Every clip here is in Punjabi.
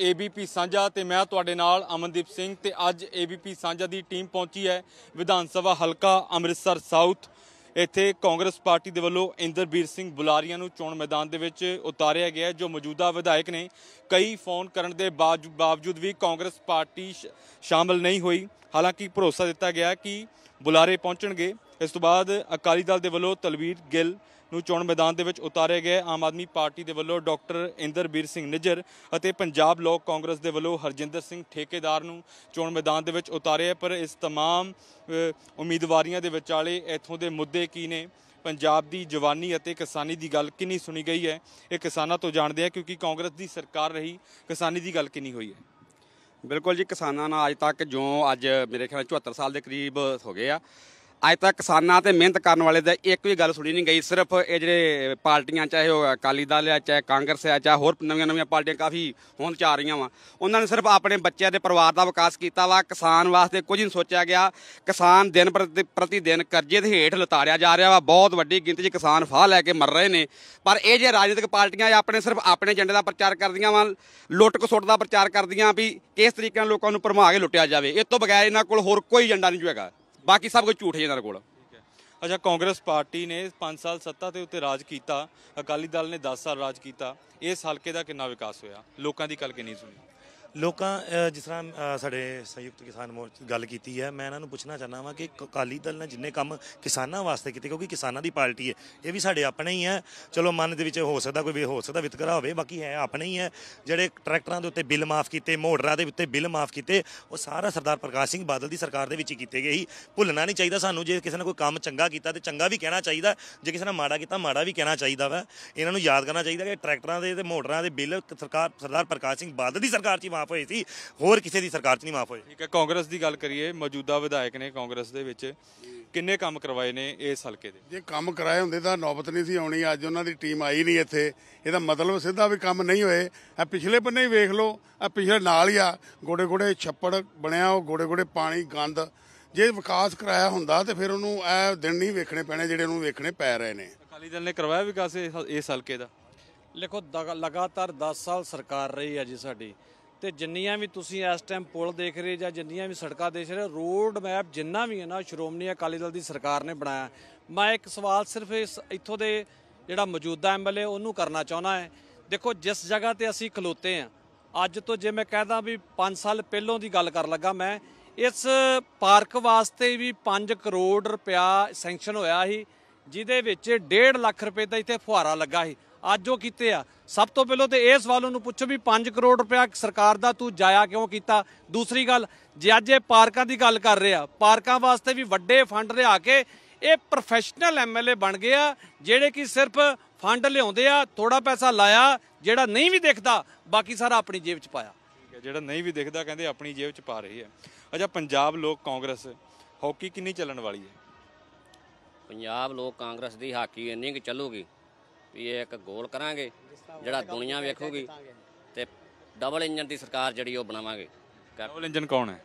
ਏਬੀਪੀ ਸਾਂਝਾ ਤੇ ਮੈਂ ਤੁਹਾਡੇ ਨਾਲ ਅਮਨਦੀਪ ਸਿੰਘ ਤੇ ਅੱਜ ਏਬੀਪੀ ਸਾਂਝਾ ਦੀ ਟੀਮ ਪਹੁੰਚੀ ਹੈ ਵਿਧਾਨ ਸਭਾ ਹਲਕਾ ਅੰਮ੍ਰਿਤਸਰ ਸਾਊਥ ਇੱਥੇ ਕਾਂਗਰਸ ਪਾਰਟੀ ਦੇ ਵੱਲੋਂ ਇੰਦਰਬੀਰ ਸਿੰਘ ਬੁਲਾਰੀਆਂ ਨੂੰ ਚੋਣ ਮੈਦਾਨ ਦੇ ਵਿੱਚ ਉਤਾਰਿਆ ਗਿਆ ਜੋ ਮੌਜੂਦਾ ਵਿਧਾਇਕ ਨੇ ਕਈ ਫੋਨ ਕਰਨ ਦੇ ਬਾਵਜੂਦ ਵੀ ਕਾਂਗਰਸ ਪਾਰਟੀ ਸ਼ਾਮਲ ਨਹੀਂ ਹੋਈ ਹਾਲਾਂਕਿ ਭਰੋਸਾ ਦਿੱਤਾ ਗਿਆ ਕਿ ਬੁਲਾਰੇ ਪਹੁੰਚਣਗੇ ਇਸ ਤੋਂ ਬਾਅਦ ਅਕਾਲੀ ਦਲ ਦੇ ਵੱਲੋਂ ਤਲਵੀਰ ਗਿੱਲ ਨੂੰ ਚੋਣ ਮੈਦਾਨ ਦੇ ਵਿੱਚ ਉਤਾਰੇ ਗਏ ਆਮ ਆਦਮੀ ਪਾਰਟੀ ਦੇ ਵੱਲੋਂ ਡਾਕਟਰ ਇੰਦਰਬੀਰ ਸਿੰਘ ਨਿਜਰ ਅਤੇ ਪੰਜਾਬ ਲੋਕ ਕਾਂਗਰਸ ਦੇ ਵੱਲੋਂ ਹਰਜਿੰਦਰ ਸਿੰਘ ਠੇਕੇਦਾਰ ਨੂੰ ਚੋਣ ਮੈਦਾਨ ਦੇ ਵਿੱਚ ਉਤਾਰੇ ਪਰ ਇਸ तमाम ਉਮੀਦਵਾਰੀਆਂ ਦੇ ਵਿਚਾਲੇ ਇੱਥੋਂ ਦੇ ਮੁੱਦੇ ਕੀ ਨੇ ਪੰਜਾਬ ਦੀ ਜਵਾਨੀ ਅਤੇ ਕਿਸਾਨੀ ਦੀ ਗੱਲ ਕਿੰਨੀ ਸੁਣੀ ਗਈ ਹੈ ਇਹ ਕਿਸਾਨਾਂ ਤੋਂ ਜਾਣਦੇ ਆ ਕਿਉਂਕਿ ਕਾਂਗਰਸ ਦੀ ਸਰਕਾਰ ਰਹੀ ਕਿਸਾਨੀ ਦੀ ਗੱਲ ਕਿੰਨੀ ਹੋਈ ਹੈ ਬਿਲਕੁਲ ਜੀ ਕਿਸਾਨਾਂ ਨਾਲ ਅੱਜ ਤੱਕ ਜੋ ਅੱਜ ਮੇਰੇ ਖਿਆਲ 74 ਸਾਲ ਦੇ ਕਰੀਬ ਹੋ ਗਏ ਆ ਅੱਜ ਤੱਕ ਕਿਸਾਨਾਂ ਤੇ ਮਿਹਨਤ ਕਰਨ ਵਾਲੇ ਦਾ ਇੱਕ ਵੀ ਗੱਲ ਸੁਣੀ ਨਹੀਂ ਗਈ ਸਿਰਫ ਇਹ ਜਿਹੜੇ ਪਾਰਟੀਆਂ ਚਾਹੇ ਉਹ ਅਕਾਲੀ ਦਲ ਆ ਚਾਹੇ ਕਾਂਗਰਸ ਆ ਚਾਹੇ ਹੋਰ ਨਵੀਆਂ ਨਵੀਆਂ ਪਾਰਟੀਆਂ ਕਾਫੀ ਹੋਂਦ ਚਾ ਰਹੀਆਂ ਵਾ ਉਹਨਾਂ ਨੇ ਸਿਰਫ ਆਪਣੇ ਬੱਚਿਆਂ ਦੇ ਪਰਿਵਾਰ ਦਾ ਵਿਕਾਸ ਕੀਤਾ ਵਾ ਕਿਸਾਨ ਵਾਸਤੇ ਕੁਝ ਨਹੀਂ ਸੋਚਿਆ ਗਿਆ ਕਿਸਾਨ ਦਿਨ ਪ੍ਰਤੀ ਦਿਨ ਕਰਜ਼ੇ ਦੇ ਹੇਠ ਲਤਾੜਿਆ ਜਾ ਰਿਹਾ ਵਾ ਬਹੁਤ ਵੱਡੀ ਗਿਣਤੀ 'ਚ ਕਿਸਾਨ ਫਾਹ ਲੈ ਕੇ ਮਰ ਰਹੇ ਨੇ ਪਰ ਇਹ ਜੇ ਰਾਜਨੀਤਿਕ ਪਾਰਟੀਆਂ ਆਪਣੇ ਸਿਰਫ ਆਪਣੇ ਏਜੰਡੇ ਦਾ ਪ੍ਰਚਾਰ ਕਰਦੀਆਂ ਵਾ ਲੁੱਟ ਕਸੁੱਟ ਦਾ ਪ੍ਰਚਾਰ ਕਰਦੀਆਂ ਵੀ ਕਿਸ ਤਰੀਕੇ ਨਾਲ ਲੋਕਾਂ ਨੂੰ ਭਰਮਾ ਕੇ ਲੁੱਟਿਆ ਜਾਵੇ ਇਸ ਤੋਂ ਬਗੈਰ ਇਹਨਾਂ ਕੋਲ ਹੋਰ ਕੋਈ ਏਜੰਡਾ ਨਹੀਂ ਹੋਏਗਾ ਬਾਕੀ ਸਭ ਕੁਝ ਝੂਠ ਹੈ ਇਹਨਾਂ ਕੋਲ ਅੱਛਾ ਕਾਂਗਰਸ ਪਾਰਟੀ ਨੇ 5 ਸਾਲ ਸੱਤਾ ਤੇ ਉੱਤੇ ਰਾਜ ਕੀਤਾ ਅਕਾਲੀ ਦਲ ਨੇ 10 ਸਾਲ ਰਾਜ ਕੀਤਾ ਇਸ ਹਲਕੇ ਦਾ ਕਿੰਨਾ ਵਿਕਾਸ ਹੋਇਆ ਲੋਕਾਂ ਦੀ ਗੱਲ ਕਿੰਨੀ ਸੁਣੀ ਲੋਕਾਂ ਜਿਸ ਤਰ੍ਹਾਂ ਸਾਡੇ ਸੰਯੁਕਤ ਕਿਸਾਨ ਮੋਰਚ ਗੱਲ ਕੀਤੀ ਹੈ ਮੈਂ ਇਹਨਾਂ ਨੂੰ ਪੁੱਛਣਾ ਚਾਹਨਾ ਵਾਂ ਕਿ ਅਕਾਲੀ ਦਲ ਨੇ ਜਿੰਨੇ ਕੰਮ ਕਿਸਾਨਾਂ ਵਾਸਤੇ ਕੀਤੇ ਕਿਉਂਕਿ ਕਿਸਾਨਾਂ ਦੀ ਪਾਰਟੀ ਹੈ ਇਹ ਵੀ ਸਾਡੇ ਆਪਣੇ ਹੀ ਹੈ ਚਲੋ ਮਨ ਦੇ ਵਿੱਚ ਹੋ ਸਕਦਾ ਕੋਈ ਹੋ ਸਕਦਾ ਵਿਤਕਰਾ ਹੋਵੇ ਬਾਕੀ ਹੈ ਆਪਣੇ ਹੀ ਹੈ ਜਿਹੜੇ ਟਰੈਕਟਰਾਂ ਦੇ ਉੱਤੇ ਬਿੱਲ ਮਾਫ ਕੀਤੇ ਮੋਟਰਾਂ ਦੇ ਉੱਤੇ ਬਿੱਲ ਮਾਫ ਕੀਤੇ ਉਹ ਸਾਰਾ ਸਰਦਾਰ ਪ੍ਰਕਾਸ਼ ਸਿੰਘ ਬਾਦਲ ਦੀ ਸਰਕਾਰ ਦੇ ਵਿੱਚ ਹੀ ਕੀਤੇ ਗਏ ਸੀ ਭੁੱਲਣਾ ਨਹੀਂ ਚਾਹੀਦਾ ਸਾਨੂੰ ਜੇ ਕਿਸੇ ਨੇ ਕੋਈ ਕੰਮ ਚੰਗਾ ਕੀਤਾ ਤੇ ਚੰਗਾ ਵੀ ਕਹਿਣਾ ਚਾਹੀਦਾ ਜੇ ਕਿਸੇ ਨੇ ਮਾੜਾ ਕੀਤਾ ਮਾੜਾ ਵੀ ਕਹਿਣਾ ਚਾਹੀਦਾ ਵਾ ਇਹਨਾਂ ਨੂੰ ਯਾਦ ਕਰਨਾ ਚਾਹੀਦਾ ਕਿ ਟਰੈਕਟਰਾਂ ਦੇ ਤੇ ਮੋਟਰਾਂ ਦੇ ਬਿੱਲ ਸਰਕਾਰ ਸਰਦਾਰ ਪ੍ਰਕਾਸ਼ ਸਿੰਘ ਬਾਦਲ ਦੀ ਸਰਕਾਰ 'ਚ ਮਾਫ ਮਾਫ ਹੋਈ ਸੀ ਹੋਰ ਕਿਸੇ ਦੀ ਸਰਕਾਰ 'ਚ ਨਹੀਂ ਮਾਫ ਹੋਈ ਠੀਕ ਹੈ ਕਾਂਗਰਸ ਦੀ ਗੱਲ ਕਰੀਏ ਮੌਜੂਦਾ ਵਿਧਾਇਕ ਨੇ ਕਾਂਗਰਸ ਦੇ ਵਿੱਚ ਕਿੰਨੇ ਕੰਮ ਕਰਵਾਏ ਨੇ ਇਸ ਹਲਕੇ ਦੇ ਜੇ ਕੰਮ ਕਰਾਏ ਹੁੰਦੇ ਤਾਂ ਨੌਬਤ ਨਹੀਂ ਸੀ ਆਉਣੀ ਅੱਜ ਉਹਨਾਂ ਦੀ ਟੀਮ ਆਈ ਨਹੀਂ ਇੱਥੇ ਇਹਦਾ ਮਤਲਬ ਸਿੱਧਾ ਵੀ ਕੰਮ ਨਹੀਂ ਹੋਏ ਆ ਪਿਛਲੇ ਪੰਨੇ ਹੀ ਵੇਖ ਲਓ ਆ ਪਿਛਲੇ ਨਾਲ ਹੀ ਆ ਗੋੜੇ ਗੋੜੇ ਛੱਪੜ ਬਣਿਆ ਉਹ ਗੋੜੇ ਗੋੜੇ ਪਾਣੀ ਗੰਦ ਜੇ ਵਿਕਾਸ ਕਰਾਇਆ ਹੁੰਦਾ ਤੇ ਫਿਰ ਉਹਨੂੰ ਇਹ ਦਿਨ ਨਹੀਂ ਵੇਖਣੇ ਪੈਣੇ ਜਿਹੜੇ ਉਹਨੂੰ ਵੇਖਣੇ ਪੈ ਰਹੇ ਨੇ ਅਕਾਲੀ ਦਲ ਨੇ ਕਰਵਾਇਆ ਵਿਕਾਸ ਇਸ ਹਲਕੇ ਦਾ ਲੇਖੋ ਲਗਾਤਾਰ 10 ਸਾਲ ਸਰਕਾਰ ਰਹੀ ਹੈ ਜੀ ਸਾਡੀ ਤੇ ਜਿੰਨੀਆਂ ਵੀ ਤੁਸੀਂ ਇਸ ਟਾਈਮ ਪੁਲ ਦੇਖ ਰਹੇ ਜਾਂ ਜਿੰਨੀਆਂ ਵੀ ਸੜਕਾਂ ਦੇਖ ਰਹੇ ਰੋਡ ਮੈਪ ਜਿੰਨਾ ਵੀ ਹੈ ਨਾ ਸ਼੍ਰੋਮਣੀ ਅਕਾਲੀ ਦਲ ਦੀ ਸਰਕਾਰ ਨੇ ਬਣਾਇਆ ਮੈਂ ਇੱਕ ਸਵਾਲ ਸਿਰਫ ਇਸ ਇੱਥੋਂ ਦੇ ਜਿਹੜਾ ਮੌਜੂਦਾ ਐਮਐਲਏ ਉਹਨੂੰ ਕਰਨਾ ਚਾਹੁੰਦਾ ਹੈ ਦੇਖੋ ਜਿਸ ਜਗ੍ਹਾ ਤੇ ਅਸੀਂ ਖਲੋਤੇ ਆ ਅੱਜ ਤੋਂ ਜੇ ਮੈਂ ਕਹਦਾ ਵੀ 5 ਸਾਲ ਪਹਿਲਾਂ ਦੀ ਗੱਲ ਕਰਨ ਲੱਗਾ ਮੈਂ ਇਸ ਪਾਰਕ ਵਾਸਤੇ ਵੀ 5 ਕਰੋੜ ਰੁਪਿਆ ਸੈਂਕਸ਼ਨ ਹੋਇਆ ਸੀ ਜਿਹਦੇ ਵਿੱਚ 1.5 ਲੱਖ ਰੁਪਏ ਦਾ ਇੱਥੇ ਫੁਹਾਰਾ ਲੱਗਾ ਸੀ ਅੱਜ ਉਹ ਕੀਤੇ ਆ ਸਭ ਤੋਂ ਪਹਿਲਾਂ ਤੇ ਇਹ ਸਵਾਲ ਨੂੰ ਪੁੱਛੋ ਵੀ 5 ਕਰੋੜ ਰੁਪਇਆ ਸਰਕਾਰ ਦਾ ਤੂੰ ਜਾਇਆ ਕਿਉਂ ਕੀਤਾ ਦੂਸਰੀ ਗੱਲ ਜੇ ਅੱਜ ਇਹ ਪਾਰਕਾਂ ਦੀ ਗੱਲ ਕਰ ਰਿਹਾ ਪਾਰਕਾਂ ਵਾਸਤੇ ਵੀ ਵੱਡੇ ਫੰਡ ਲਿਆ ਕੇ ਇਹ ਪ੍ਰੋਫੈਸ਼ਨਲ ਐਮਐਲਏ ਬਣ ਗਏ ਆ ਜਿਹੜੇ ਕਿ ਸਿਰਫ ਫੰਡ ਲਿਆਉਂਦੇ ਆ ਥੋੜਾ ਪੈਸਾ ਲਾਇਆ ਜਿਹੜਾ ਨਹੀਂ ਵੀ ਦੇਖਦਾ ਬਾਕੀ ਸਾਰਾ ਆਪਣੀ ਜੇਬ 'ਚ ਪਾਇਆ ਠੀਕ ਹੈ ਜਿਹੜਾ ਨਹੀਂ ਵੀ ਦੇਖਦਾ ਕਹਿੰਦੇ ਆਪਣੀ ਜੇਬ 'ਚ ਪਾ ਰਹੀ ਹੈ ਅੱਛਾ ਪੰਜਾਬ ਲੋਕ ਕਾਂਗਰਸ ਹਾਕੀ ਕਿੰਨੀ ਚੱਲਣ ਵਾਲੀ ਹੈ ਪੰਜਾਬ ਲੋਕ ਕਾਂਗਰਸ ਦੀ ਹਾਕੀ ਇੰਨੀ ਕਿ ਚੱਲੂਗੀ ਵੀ ਇਹ ਇੱਕ ਗੋਲ ਕਰਾਂਗੇ ਜਿਹੜਾ ਦੁਨੀਆ ਵੇਖੂਗੀ ਤੇ ਡਬਲ ਇੰਜਨ ਦੀ ਸਰਕਾਰ ਜਿਹੜੀ ਉਹ ਬਣਾਵਾਂਗੇ ਡਬਲ ਇੰਜਨ ਕੌਣ ਹੈ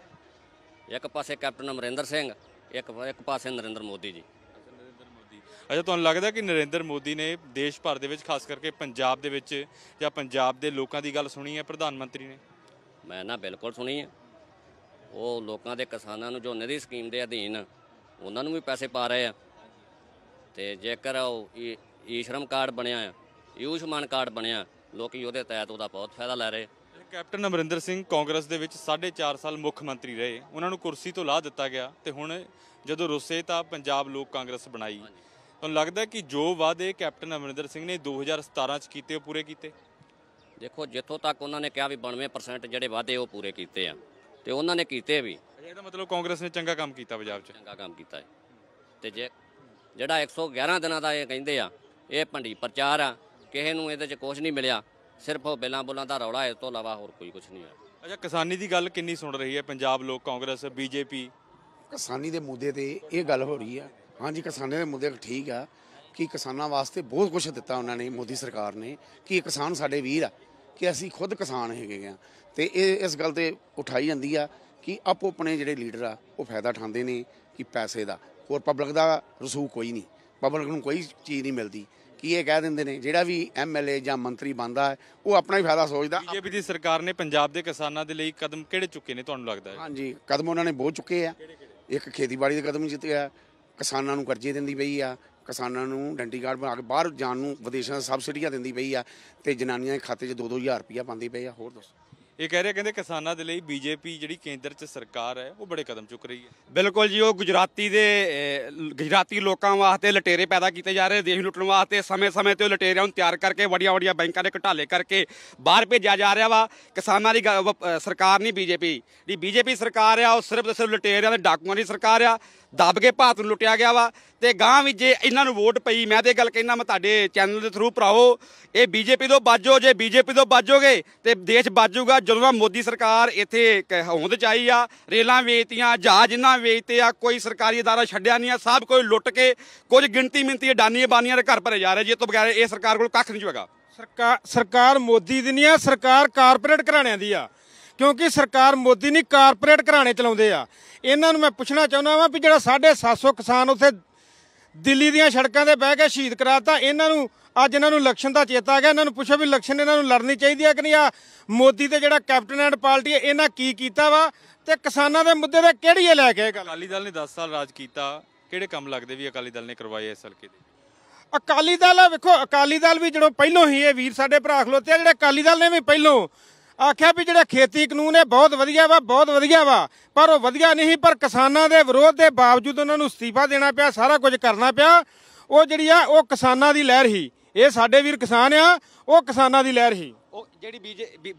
ਇੱਕ ਪਾਸੇ ਕੈਪਟਨ ਅਮਰਿੰਦਰ ਸਿੰਘ ਇੱਕ ਇੱਕ ਪਾਸੇ ਨਰਿੰਦਰ ਮੋਦੀ ਜੀ ਅੱਛਾ ਤੁਹਾਨੂੰ ਲੱਗਦਾ ਕਿ ਨਰਿੰਦਰ ਮੋਦੀ ਨੇ ਦੇਸ਼ ਭਰ ਦੇ ਵਿੱਚ ਖਾਸ ਕਰਕੇ ਪੰਜਾਬ ਦੇ ਵਿੱਚ ਜਾਂ ਪੰਜਾਬ ਦੇ ਲੋਕਾਂ ਦੀ ਗੱਲ ਸੁਣੀ ਹੈ ਪ੍ਰਧਾਨ ਮੰਤਰੀ ਨੇ ਮੈਂ ਨਾ ਬਿਲਕੁਲ ਸੁਣੀ ਹੈ ਉਹ ਲੋਕਾਂ ਦੇ ਕਿਸਾਨਾਂ ਨੂੰ ਜੋ ਨਿਧੀ ਸਕੀਮ ਦੇ ਅਧੀਨ ਉਹਨਾਂ ਨੂੰ ਵੀ ਪੈਸੇ ਪਾ ਰਹੇ ਆ ਤੇ ਜੇਕਰ ਉਹ ਈ ਸ਼ਰਮ ਕਾਰਡ ਬਣਿਆ ਆ ਯੂਸ਼ਮਾਨ ਕਾਰਡ ਬਣਿਆ ਲੋਕੀ ਉਹਦੇ ਤਹਿਤ ਉਹਦਾ ਬਹੁਤ ਫਾਇਦਾ ਲੈ ਰਹੇ ਕੈਪਟਨ ਅਮਰਿੰਦਰ ਸਿੰਘ ਕਾਂਗਰਸ ਦੇ ਵਿੱਚ 4.5 ਸਾਲ ਮੁੱਖ ਮੰਤਰੀ ਰਹੇ ਉਹਨਾਂ ਨੂੰ ਕੁਰਸੀ ਤੋਂ ਲਾਹ ਦਿੱਤਾ ਗਿਆ ਤੇ ਹੁਣ ਜਦੋਂ ਰੁੱਸੇ ਤਾਂ ਪੰਜਾਬ ਲੋਕ ਕਾਂਗਰਸ ਬਣਾਈ ਤੁਹਾਨੂੰ ਲੱਗਦਾ ਕਿ ਜੋ ਵਾਅਦੇ ਕੈਪਟਨ ਅਮਰਿੰਦਰ ਸਿੰਘ ਨੇ 2017 ਚ ਕੀਤੇ ਉਹ ਪੂਰੇ ਕੀਤੇ ਦੇਖੋ ਜਿੱਥੋਂ ਤੱਕ ਉਹਨਾਂ ਨੇ ਕਿਹਾ ਵੀ 92% ਜਿਹੜੇ ਵਾਅਦੇ ਉਹ ਪੂਰੇ ਕੀਤੇ ਆ ਤੇ ਉਹਨਾਂ ਨੇ ਕੀਤੇ ਵੀ ਇਹਦਾ ਮਤਲਬ ਕਾਂਗਰਸ ਨੇ ਚੰਗਾ ਕੰਮ ਕੀਤਾ ਪੰਜਾਬ 'ਚ ਚੰਗਾ ਕੰਮ ਕੀਤਾ ਹੈ ਤੇ ਜਿਹੜਾ 111 ਦਿਨਾਂ ਦਾ ਇਹ ਕਹਿੰਦੇ ਆ ਇਹ ਭੰਡੀ ਪ੍ਰਚਾਰ ਆ ਕਿਸੇ ਨੂੰ ਇਹਦੇ 'ਚ ਕੁਝ ਨਹੀਂ ਮਿਲਿਆ ਸਿਰਫ ਉਹ ਬਿਲਾਂ ਬੁਲਾਂ ਦਾ ਰੌਲਾ ਇਸ ਤੋਂ ਇਲਾਵਾ ਹੋਰ ਕੋਈ ਕੁਝ ਨਹੀਂ ਹੋਇਆ ਅੱਛਾ ਕਿਸਾਨੀ ਦੀ ਗੱਲ ਕਿੰਨੀ ਸੁਣ ਰਹੀ ਹੈ ਪੰਜਾਬ ਲੋਕ ਕਾਂਗਰਸ ਬੀਜੇਪੀ ਕਿਸਾਨੀ ਦੇ ਮੁੱਦੇ ਤੇ ਇਹ ਗੱਲ ਹੋ ਰਹੀ ਆ ਹਾਂਜੀ ਕਿਸਾਨਾਂ ਦੇ ਮੁੱਦੇ ਠੀਕ ਆ ਕਿ ਕਿਸਾਨਾਂ ਵਾਸਤੇ ਬਹੁਤ ਕੁਝ ਦਿੱਤਾ ਉਹਨਾਂ ਨੇ ਮੋਦੀ ਸਰਕਾਰ ਨੇ ਕਿ ਕਿਸਾਨ ਸਾਡੇ ਵੀਰ ਆ ਕਿ ਅਸੀਂ ਖੁਦ ਕਿਸਾਨ ਹੈਗੇ ਆ ਤੇ ਇਹ ਇਸ ਗੱਲ ਤੇ ਉਠਾਈ ਜਾਂਦੀ ਆ ਕਿ ਆਪੋ ਆਪਣੇ ਜਿਹੜੇ ਲੀਡਰ ਆ ਉਹ ਫਾਇਦਾ ਠਾਂਦੇ ਨੇ ਕਿ ਪੈਸੇ ਦਾ ਹੋਰ ਪਬਲਿਕ ਦਾ ਰਸੂਖ ਕੋਈ ਨਹੀਂ ਪਬਲਿਕ ਨੂੰ ਕੋਈ ਚੀਜ਼ ਨਹੀਂ ਮਿਲਦੀ ਕੀ ਇਹ ਕਹਿ ਦਿੰਦੇ ਨੇ ਜਿਹੜਾ ਵੀ ਐਮਐਲਏ ਜਾਂ ਮੰਤਰੀ ਬੰਦਾ ਹੈ ਉਹ ਆਪਣਾ ਹੀ ਫਾਇਦਾ ਸੋਚਦਾ ਬੀਜੇਪੀ ਦੀ ਸਰਕਾਰ ਨੇ ਪੰਜਾਬ ਦੇ ਕਿਸਾਨਾਂ ਦੇ ਲਈ ਕਦਮ ਕਿਹੜੇ ਚੁੱਕੇ ਨੇ ਤੁਹਾਨੂੰ ਲੱਗਦਾ ਹੈ ਹਾਂਜੀ ਕਦਮ ਉਹਨਾਂ ਨੇ ਬਹੁਤ ਚੁੱਕੇ ਆ ਇੱਕ ਖੇਤੀਬਾੜੀ ਦੇ ਕਦਮ ਆ ਕਿਸਾਨਾਂ ਨੂੰ ਕਰਜ਼ੇ ਦਿੰਦੀ ਪਈ ਆ ਕਿਸਾਨਾਂ ਨੂੰ ਡੰਡੀ ਕਾਰਡ ਬਣਾ ਕੇ ਬਾਹਰ ਜਾਣ ਨੂੰ ਵਿਦੇਸ਼ਾਂ ਸਬਸਿਡੀਆਂ ਦਿੰਦੀ ਪਈ ਆ ਤੇ ਜਨਾਨੀਆਂ ਦੇ ਖਾਤੇ 'ਚ 2-2000 ਰੁਪਇਆ ਪਾਉਂਦੀ ਪਈ ਆ ਹੋਰ ਦੱਸੋ ਇਹ ਕਹਿ ਰਿਹਾ ਕਹਿੰਦੇ ਕਿਸਾਨਾਂ ਦੇ ਲਈ ਬੀਜੇਪੀ ਜਿਹੜੀ ਕੇਂਦਰ 'ਚ ਸਰਕਾਰ ਹੈ ਉਹ ਬੜੇ ਕਦਮ ਚੁੱਕ ਰਹੀ ਹੈ ਬਿਲਕੁਲ ਜੀ ਉਹ ਗੁਜਰਾਤੀ ਦੇ ਗੁਜਰਾਤੀ ਲੋਕਾਂ ਵਾਸਤੇ ਲਟੇਰੇ ਪੈਦਾ ਕੀਤੇ ਜਾ ਰਹੇ ਦੇਸ਼ ਲੁੱਟਣ ਵਾਸਤੇ ਸਮੇਂ-ਸਮੇਂ ਤੇ ਉਹ ਲਟੇਰਿਆਂ ਨੂੰ ਤਿਆਰ ਕਰਕੇ ਵੱਡੀਆਂ-ਵੱਡੀਆਂ ਬੈਂਕਾਂ ਦੇ ਘਟਾਲੇ ਕਰਕੇ ਬਾਹਰ ਭੇਜਿਆ ਜਾ ਰਿਹਾ ਵਾ ਕਿਸਾਨਾਂ ਦੀ ਸਰਕਾਰ ਨਹੀਂ ਬੀਜੇਪੀ ਜਿਹੜੀ ਬੀਜੇਪੀ ਸਰਕਾਰ ਆ ਉਹ ਸਿਰਫ ਤੇ ਸਿਰਫ ਲਟੇਰਿਆਂ ਦੇ ਡਾਕੂਆਂ ਦੀ ਸਰਕਾਰ ਆ ਦੱਬ ਕੇ ਭਾਰਤ ਨੂੰ ਲੁੱਟਿਆ ਗਿਆ ਵਾ ਤੇ ਗਾਂ ਵੀ ਜੇ ਇਹਨਾਂ ਨੂੰ ਵੋਟ ਪਈ ਮੈਂ ਤੇ ਗੱਲ ਕਹਿਣਾ ਮੈਂ ਤੁਹਾਡੇ ਚੈਨਲ ਦੇ ਥਰੂ ਭਰਾਓ ਇਹ ਬੀਜੇਪੀ ਤੋਂ ਬਾਜੋ ਜੇ ਬੀਜੇਪੀ ਤੋਂ ਬਾਜੋਗੇ ਤੇ ਦੇਸ਼ ਬਾਜੂਗਾ ਜਦੋਂ ਦਾ ਮੋਦੀ ਸਰਕਾਰ ਇੱਥੇ ਹੋਂਦ ਚ ਆਈ ਆ ਰੇਲਾਂ ਵੇਚਤੀਆਂ ਜਹਾਜ਼ ਇਹਨਾਂ ਵੇਚਤੇ ਆ ਕੋਈ ਸਰਕਾਰੀ ਅਦਾਰਾ ਛੱਡਿਆ ਨਹੀਂ ਆ ਸਭ ਕੋਈ ਲੁੱਟ ਕੇ ਕੁਝ ਗਿਣਤੀ ਮਿੰਤੀ ਡਾਨੀਆਂ ਬਾਨੀਆਂ ਦੇ ਘਰ ਭਰੇ ਜਾ ਰਹੇ ਜੇ ਤੋਂ ਬਗੈਰ ਇਹ ਸਰਕਾਰ ਕੋਲ ਕੱਖ ਨਹੀਂ ਜੁਗਾ ਸਰਕਾਰ ਸਰਕਾਰ ਮੋਦੀ ਦੀ ਨਹੀਂ ਆ ਸਰਕਾਰ ਕਾਰਪੋਰੇਟ ਘਰਾਣਿਆਂ ਦੀ ਆ ਕਿਉਂਕਿ ਸਰਕਾਰ ਮੋਦੀ ਨਹੀਂ ਕਾਰਪੋਰੇਟ ਘਰਾਣੇ ਚਲਾਉਂਦੇ ਆ ਇਹਨਾਂ ਨੂੰ ਮੈਂ ਪੁੱਛਣਾ ਚਾਹੁੰਦਾ ਵਾਂ ਵੀ ਜਿਹੜਾ 750 ਕਿਸਾਨ ਉੱਥੇ ਦਿੱਲੀ ਦੀਆਂ ਸੜਕਾਂ ਤੇ ਬਹਿ ਕੇ ਸ਼ਹੀਦ ਕਰਾਤਾ ਇਹਨਾਂ ਨੂੰ ਅੱਜ ਇਹਨਾਂ ਨੂੰ ਇਲੈਕਸ਼ਨ ਦਾ ਚੇਤਾ ਆ ਗਿਆ ਇਹਨਾਂ ਨੂੰ ਪੁੱਛੋ ਵੀ ਇਲੈਕਸ਼ਨ ਇਹਨਾਂ ਨੂੰ ਲੜਨੀ ਚਾਹੀਦੀ ਆ ਕਿ ਨਹੀਂ ਆ ਮੋਦੀ ਤੇ ਜਿਹੜਾ ਕੈਪਟਨ ਐਂਡ ਪਾਰਟੀ ਹੈ ਇਹਨਾਂ ਕੀ ਕੀਤਾ ਵਾ ਤੇ ਕਿਸਾਨਾਂ ਦੇ ਮੁੱਦੇ ਤੇ ਕਿਹੜੀ ਇਹ ਲੈ ਕੇ ਗੱਲ ਅਕਾਲੀ ਦਲ ਨੇ 10 ਸਾਲ ਰਾਜ ਕੀਤਾ ਕਿਹੜੇ ਕੰਮ ਲੱਗਦੇ ਵੀ ਅਕਾਲੀ ਦਲ ਨੇ ਕਰਵਾਏ ਇਸ ਹਲਕੇ ਦੇ ਅਕਾਲੀ ਦਲ ਆ ਵੇਖੋ ਅਕਾਲੀ ਦਲ ਵੀ ਜਦੋਂ ਪਹਿਲੋਂ ਹੀ ਇਹ ਵੀਰ ਸਾਡੇ ਭਰਾ ਖਲੋਤੇ ਆ ਜਿਹੜੇ ਅਕਾਲੀ ਦਲ ਨੇ ਵੀ ਪਹਿਲੋਂ ਆਖਿਆ ਵੀ ਜਿਹੜਾ ਖੇਤੀ ਕਾਨੂੰਨ ਹੈ ਬਹੁਤ ਵਧੀਆ ਵਾ ਬਹੁਤ ਵਧੀਆ ਵਾ ਪਰ ਉਹ ਵਧੀਆ ਨਹੀਂ ਪਰ ਕਿਸਾਨਾਂ ਦੇ ਵਿਰੋਧ ਦੇ ਬਾਵਜੂਦ ਉਹਨਾਂ ਨੂੰ ਅਸਤੀਫਾ ਦੇਣਾ ਪਿਆ ਸਾਰਾ ਕੁਝ ਕਰਨਾ ਪਿਆ ਉਹ ਜਿਹੜੀ ਆ ਉਹ ਕਿਸਾਨਾਂ ਦੀ ਲਹਿਰ ਹੀ ਇਹ ਸਾਡੇ ਵੀਰ ਕਿਸਾਨ ਆ ਉਹ ਕਿਸਾਨਾਂ ਦੀ ਲਹਿਰ ਹੀ ਉਹ ਜਿਹੜੀ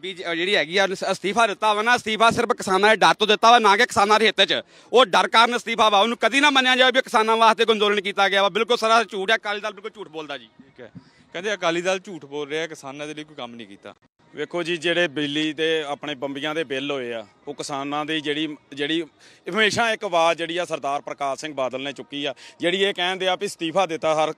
ਬੀਜ ਜਿਹੜੀ ਹੈਗੀ ਆ ਅਸਤੀਫਾ ਦਿੱਤਾ ਵਾ ਨਾ ਅਸਤੀਫਾ ਸਿਰਫ ਕਿਸਾਨਾਂ ਦੇ ਡਰ ਤੋਂ ਦਿੱਤਾ ਵਾ ਨਾ ਕਿ ਕਿਸਾਨਾਂ ਦੇ ਹਿੱਤ 'ਚ ਉਹ ਡਰ ਕਾਰਨ ਅਸਤੀਫਾ ਵਾ ਉਹਨੂੰ ਕਦੀ ਨਾ ਮੰਨਿਆ ਜਾਵੇ ਵੀ ਕਿਸਾਨਾਂ ਵਾਸਤੇ ਕੋਈ ਅੰਦੋਲਨ ਕੀਤਾ ਗਿਆ ਵਾ ਬਿਲਕੁਲ ਸਾਰਾ ਝੂਠ ਹੈ ਕਾਲੀ ਦਲ ਬਿਲਕੁਲ ਝੂਠ ਬੋਲਦਾ ਜੀ ਠੀਕ ਹੈ ਕਹਿੰਦੇ ਅਕਾਲੀ ਦਲ ਝੂਠ ਬੋਲ ਰਿਹਾ ਕਿਸਾਨਾਂ ਦੇ ਲਈ ਕੋਈ ਕੰਮ ਨਹੀਂ ਕੀਤਾ ਵੇਖੋ ਜੀ ਜਿਹੜੇ ਬਿਜਲੀ ਤੇ ਆਪਣੇ ਬੰਬੀਆਂ ਦੇ ਬਿੱਲ ਹੋਏ ਆ ਉਹ ਕਿਸਾਨਾਂ ਦੀ ਜਿਹੜੀ ਜਿਹੜੀ ਹਮੇਸ਼ਾ ਇੱਕ ਆਵਾਜ਼ ਜਿਹੜੀ ਆ ਸਰਦਾਰ ਪ੍ਰਕਾਸ਼ ਸਿੰਘ ਬਾਦਲ ਨੇ ਚੁੱਕੀ ਆ ਜਿਹੜੀ ਇਹ ਕਹਿੰਦੇ ਆ ਵੀ ਅਸਤੀਫਾ ਦਿੱਤਾ ਹਰ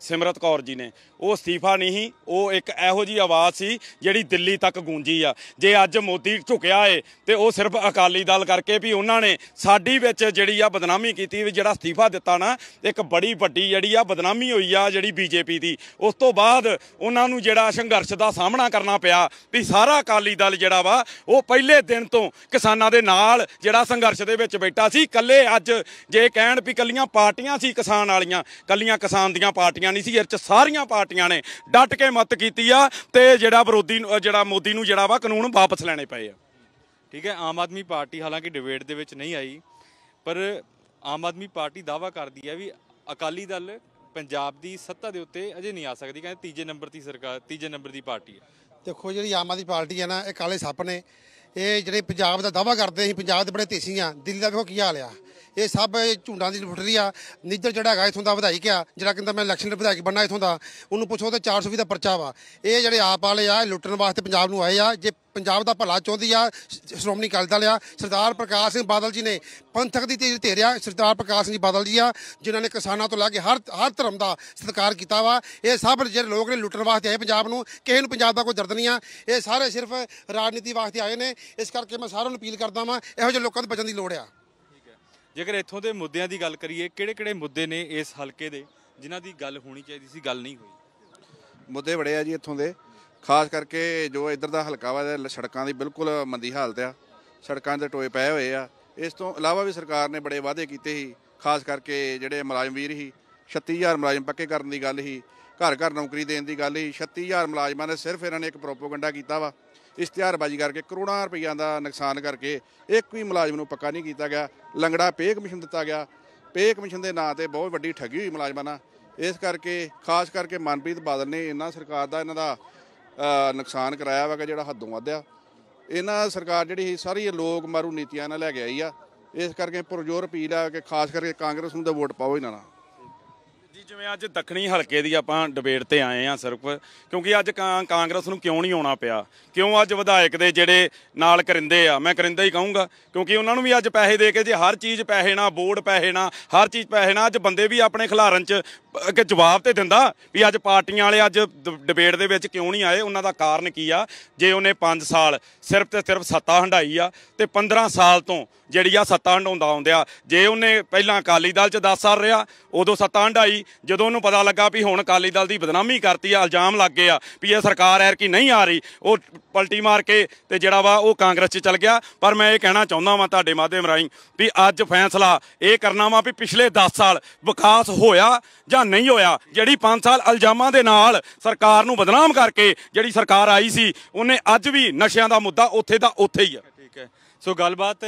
ਸਿਮਰਤ ਕੌਰ ਜੀ ਨੇ ਉਹ ਅਸਤੀਫਾ ਨਹੀਂ ਉਹ ਇੱਕ ਇਹੋ ਜੀ ਆਵਾਜ਼ ਸੀ ਜਿਹੜੀ ਦਿੱਲੀ ਤੱਕ ਗੂੰਜੀ ਆ ਜੇ ਅੱਜ ਮੋਦੀ ਝੁਕਿਆ ਏ ਤੇ ਉਹ ਸਿਰਫ ਅਕਾਲੀ ਦਲ ਕਰਕੇ ਵੀ ਉਹਨਾਂ ਨੇ ਸਾਡੀ ਵਿੱਚ ਜਿਹੜੀ ਆ ਬਦਨਾਮੀ ਕੀਤੀ ਵੀ ਜਿਹੜਾ ਅਸਤੀਫਾ ਦਿੱਤਾ ਨਾ ਇੱਕ ਬੜੀ ਵੱਡੀ ਜਿਹੜੀ ਆ ਬਦਨਾਮੀ ਹੋਈ ਆ ਜਿਹੜੀ ਬੀਜੇਪੀ ਦੀ ਉਸ ਤੋਂ ਬਾਅਦ ਉਹਨਾਂ ਨੂੰ ਜਿਹੜਾ ਸੰਘਰਸ਼ ਦਾ ਸਾਹਮਣਾ ਕਰਨਾ ਪਿਆ ਵੀ ਸਾਰਾ ਅਕਾਲੀ ਦਲ ਜਿਹੜਾ ਵਾ ਉਹ ਪਹਿਲੇ ਦਿਨ ਤੋਂ ਕਿਸਾਨਾਂ ਦੇ ਨਾਲ ਜਿਹੜਾ ਸੰਘਰਸ਼ ਦੇ ਵਿੱਚ ਬੈਠਾ ਸੀ ਕੱਲੇ ਅੱਜ ਜੇ ਕਹਿਣ ਵੀ ਕੱਲੀਆਂ ਪਾਰਟੀਆਂ ਸੀ ਕਿਸਾਨ ਵਾਲੀਆਂ ਕੱਲੀਆਂ ਕਿਸਾਨ ਦੀ ਸਾਰੀਆਂ ਪਾਰਟੀਆਂ ਨਹੀਂ ਸੀ ਇਹ ਚ ਸਾਰੀਆਂ ਪਾਰਟੀਆਂ ਨੇ ਡਟ ਕੇ ਮਤ ਕੀਤੀ ਆ ਤੇ ਜਿਹੜਾ ਵਿਰੋਧੀ ਜਿਹੜਾ ਮੋਦੀ ਨੂੰ ਜਿਹੜਾ ਵਾ ਕਾਨੂੰਨ ਵਾਪਸ ਲੈਣੇ ਪਏ ਆ ਠੀਕ ਹੈ ਆਮ ਆਦਮੀ ਪਾਰਟੀ ਹਾਲਾਂਕਿ ਡਿਬੇਟ ਦੇ ਵਿੱਚ ਨਹੀਂ ਆਈ ਪਰ ਆਮ ਆਦਮੀ ਪਾਰਟੀ ਦਾਵਾ ਕਰਦੀ ਹੈ ਵੀ ਅਕਾਲੀ ਦਲ ਪੰਜਾਬ ਦੀ ਸੱਤਾ ਦੇ ਉੱਤੇ ਅਜੇ ਨਹੀਂ ਆ ਸਕਦੀ ਕਹਿੰਦੇ ਤੀਜੇ ਨੰਬਰ ਦੀ ਸਰਕਾਰ ਤੀਜੇ ਨੰਬਰ ਦੀ ਪਾਰਟੀ ਹੈ ਦੇਖੋ ਜਿਹੜੀ ਆਮ ਆਦਮੀ ਪਾਰਟੀ ਹੈ ਨਾ ਇਹ ਕਾਲੇ ਸੱਪ ਨੇ ਇਹ ਜਿਹੜੇ ਪੰਜਾਬ ਦਾ ਦਾਵਾ ਕਰਦੇ ਸੀ ਪੰਜਾਬ ਦੇ ਬੜੇ ਤੇਸੀ ਆ ਦਿੱਲੀ ਦਾ ਵੇਖੋ ਕੀ ਹਾਲ ਆ ਇਹ ਸਭ ਝੁੰਡਾਂ ਦੀ ਲੁੱਟਰੀ ਆ ਨਿੱਜਰ ਜਿਹੜਾ ਹੈਗਾ ਇਥੋਂ ਦਾ ਵਿਧਾਇਕ ਆ ਜਿਹੜਾ ਕਹਿੰਦਾ ਮੈਂ ਇਲੈਕਸ਼ਨ ਦੇ ਵਿਧਾਇਕ ਬਣਨਾ ਇਥੋਂ ਦਾ ਉਹਨੂੰ ਪੁੱਛੋ ਤੇ 400 ਵੀ ਦਾ ਪਰਚਾ ਵਾ ਇਹ ਜਿਹੜੇ ਆਪ ਵਾਲੇ ਆ ਲੁੱਟਣ ਵਾਸਤੇ ਪੰਜਾਬ ਨੂੰ ਆਏ ਆ ਜੇ ਪੰਜਾਬ ਦਾ ਭਲਾ ਚਾਹੁੰਦੀ ਆ ਸ਼੍ਰੋਮਣੀ ਅਕਾਲੀ ਦਲ ਆ ਸਰਦਾਰ ਪ੍ਰਕਾਸ਼ ਸਿੰਘ ਬਾਦਲ ਜੀ ਨੇ ਪੰਥਕ ਦੀ ਤੇਜ ਧੇਰਿਆ ਸਰਦਾਰ ਪ੍ਰਕਾਸ਼ ਸਿੰਘ ਬਾਦਲ ਜੀ ਆ ਜਿਨ੍ਹਾਂ ਨੇ ਕਿਸਾਨਾਂ ਤੋਂ ਲੈ ਕੇ ਹਰ ਹਰ ਧਰਮ ਦਾ ਸਤਿਕਾਰ ਕੀਤਾ ਵਾ ਇਹ ਸਭ ਜਿਹੜੇ ਲੋਕ ਨੇ ਲੁੱਟਣ ਵਾਸਤੇ ਆਏ ਪੰਜਾਬ ਨੂੰ ਕਿਸੇ ਨੂੰ ਪੰਜਾਬ ਦਾ ਕੋਈ ਦਰਦ ਨਹੀਂ ਆ ਇਹ ਸਾਰੇ ਸਿਰਫ ਰਾਜਨੀਤੀ ਵਾਸਤੇ ਆਏ ਨੇ ਇਸ ਕਰਕੇ ਮੈਂ ਸਾਰਿਆਂ ਨੂੰ ਅਪੀਲ ਕਰਦਾ ਵਾਂ ਇਹੋ ਜਿਹੇ ਲੋਕਾਂ ਤੋਂ ਬਚਣ ਦੀ ਲੋੜ ਆ ਜੇਕਰ ਇੱਥੋਂ ਦੇ ਮੁੱਦਿਆਂ ਦੀ ਗੱਲ ਕਰੀਏ ਕਿਹੜੇ ਕਿਹੜੇ ਮੁੱਦੇ ਨੇ ਇਸ ਹਲਕੇ ਦੇ ਜਿਨ੍ਹਾਂ ਦੀ ਗੱਲ ਹੋਣੀ ਚਾਹੀਦੀ ਸੀ ਗੱਲ ਨਹੀਂ ਹੋਈ ਮੁੱਦੇ ਬੜੇ ਆ ਜੀ ਇੱਥੋਂ ਦੇ ਖਾਸ ਕਰਕੇ ਜੋ ਇੱਧਰ ਦਾ ਹਲਕਾ ਵਾ ਸੜਕਾਂ ਦੀ ਬਿਲਕੁਲ ਮੰਦੀ ਹਾਲਤ ਆ ਸੜਕਾਂ ਦੇ ਟੋਏ ਪਏ ਹੋਏ ਆ ਇਸ ਤੋਂ ਇਲਾਵਾ ਵੀ ਸਰਕਾਰ ਨੇ ਬੜੇ ਵਾਅਦੇ ਕੀਤੇ ਸੀ ਖਾਸ ਕਰਕੇ ਜਿਹੜੇ ਮੁਲਾਜ਼ਮ ਵੀਰ ਸੀ 36000 ਮੁਲਾਜ਼ਮ ਪੱਕੇ ਕਰਨ ਦੀ ਗੱਲ ਸੀ ਘਰ ਘਰ ਨੌਕਰੀ ਦੇਣ ਦੀ ਗੱਲ ਸੀ 36000 ਮੁਲਾਜ਼ਮਾਂ ਨੇ ਸਿਰਫ ਇਹਨਾਂ ਨੇ ਇੱਕ ਪ੍ਰੋਪੋਗੈਂਡਾ ਕੀਤਾ ਵਾ ਇਸ਼ਤਿਹਾਰਬਾਜ਼ੀ ਕਰਕੇ ਕਰੋੜਾਂ ਰੁਪਈਆ ਦਾ ਨੁਕਸਾਨ ਕਰਕੇ ਇੱਕ ਵੀ ਮੁਲਾਜ਼ਮ ਨੂੰ ਪੱਕਾ ਨਹੀਂ ਕੀਤਾ ਗਿਆ ਲੰਗੜਾ ਪੇ ਕਮਿਸ਼ਨ ਦਿੱਤਾ ਗਿਆ ਪੇ ਕਮਿਸ਼ਨ ਦੇ ਨਾਂ ਤੇ ਬਹੁਤ ਵੱਡੀ ਠੱਗੀ ਹੋਈ ਮੁਲਾਜ਼ਮਾਂ ਨਾਲ ਇਸ ਕਰਕੇ ਖਾਸ ਕਰਕੇ ਮਨਪ੍ਰੀਤ ਬਾਦਲ ਨੇ ਇਹਨਾਂ ਸਰਕਾਰ ਦਾ ਇਹਨਾਂ ਦਾ ਨੁਕਸਾਨ ਕਰਾਇਆ ਵਾ ਕਿ ਜਿਹੜਾ ਹੱਦੋਂ ਵੱਧਿਆ ਇਹਨਾਂ ਸਰਕਾਰ ਜਿਹੜੀ ਸਾਰੀ ਲੋਕ ਮਾਰੂ ਨੀਤੀਆਂ ਨਾਲ ਲੈ ਕੇ ਆਈ ਆ ਇਸ ਕਰਕੇ ਪੁਰਜੋਰ ਅਪੀਲ ਆ ਕਿ ਖਾਸ ਕਰਕੇ ਕਾਂਗਰਸ ਨੂੰ ਤਾਂ ਵੋਟ ਪਾਓ ਹੀ ਨਾ ਜੀ ਜਿਵੇਂ ਅੱਜ ਦੱਖਣੀ ਹਲਕੇ ਦੀ ਆਪਾਂ ਡਿਬੇਟ ਤੇ ਆਏ ਆ ਸਿਰਫ ਕਿਉਂਕਿ ਅੱਜ ਕਾਂਗਰਸ ਨੂੰ ਕਿਉਂ ਨਹੀਂ ਆਉਣਾ ਪਿਆ ਕਿਉਂ ਅੱਜ ਵਿਧਾਇਕ ਦੇ ਜਿਹੜੇ ਨਾਲ ਕਰਿੰਦੇ ਆ ਮੈਂ ਕਰਿੰਦਾ ਹੀ ਕਹੂੰਗਾ ਕਿਉਂਕਿ ਉਹਨਾਂ ਨੂੰ ਵੀ ਅੱਜ ਪੈਸੇ ਦੇ ਕੇ ਜੇ ਹਰ ਚੀਜ਼ ਪੈਸੇ ਨਾਲ ਬੋਰਡ ਪੈਸੇ ਨਾਲ ਹਰ ਚੀਜ਼ ਪੈਸੇ ਨਾਲ ਅੱਜ ਬੰਦੇ ਵੀ ਆਪਣੇ ਖਿਲਾਰਨ 'ਚ ਅੱਗੇ ਜਵਾਬ ਤੇ ਦਿੰਦਾ ਵੀ ਅੱਜ ਪਾਰਟੀਆਂ ਵਾਲੇ ਅੱਜ ਡਿਬੇਟ ਦੇ ਵਿੱਚ ਕਿਉਂ ਨਹੀਂ ਆਏ ਉਹਨਾਂ ਦਾ ਕਾਰਨ ਕੀ ਆ ਜੇ ਉਹਨੇ 5 ਸਾਲ ਸਿਰਫ ਤੇ ਸਿਰਫ ਸੱਤਾ ਹੰਡਾਈ ਆ ਤੇ 15 ਸਾਲ ਤੋਂ ਜਿਹੜੀ ਆ ਸੱਤਾ ਹੰਡਾਉਂਦਾ ਆਉਂਦਿਆ ਜੇ ਉਹਨੇ ਪਹਿਲਾਂ ਅਕਾਲੀ ਦਲ 'ਚ 10 ਸਾਲ ਰਿਹਾ ਉਦੋਂ ਸੱਤਾ ਹੰਡਾਈ ਜਦੋਂ ਉਹਨੂੰ ਪਤਾ ਲੱਗਾ ਵੀ ਹੁਣ ਅਕਾਲੀ ਦਲ ਦੀ ਬਦਨਾਮੀ ਕਰਤੀ ਆ ਇਲਜ਼ਾਮ ਲੱਗ ਗਏ ਆ ਵੀ ਇਹ ਸਰਕਾਰ ਐਰ ਕੀ ਨਹੀਂ ਆ ਰਹੀ ਉਹ ਪਲਟੀ ਮਾਰ ਕੇ ਤੇ ਜਿਹੜਾ ਵਾ ਉਹ ਕਾਂਗਰਸ 'ਚ ਚਲ ਗਿਆ ਪਰ ਮੈਂ ਇਹ ਕਹਿਣਾ ਚਾਹੁੰਦਾ ਵਾਂ ਤੁਹਾਡੇ ਮਾਧਿਅਮ ਰਾਹੀਂ ਵੀ ਅੱਜ ਫੈਸਲਾ ਇਹ ਕਰਨਾ ਵਾ ਵੀ ਪਿਛਲੇ 10 ਸਾਲ ਵਿਕਾਸ ਹੋਇਆ ਜਾਂ ਨਹੀਂ ਹੋਇਆ ਜਿਹੜੀ 5 ਸਾਲ ਇਲਜ਼ਾਮਾਂ ਦੇ ਨਾਲ ਸਰਕਾਰ ਨੂੰ ਬਦਨਾਮ ਕਰਕੇ ਜਿਹੜੀ ਸਰਕਾਰ ਆਈ ਸੀ ਉਹਨੇ ਅੱਜ ਵੀ ਨਸ਼ਿਆਂ ਦਾ ਮੁੱਦਾ ਉੱਥੇ ਦਾ ਉੱਥੇ ਹੀ ਆ ਠੀਕ ਹੈ ਸੋ ਗੱਲਬਾਤ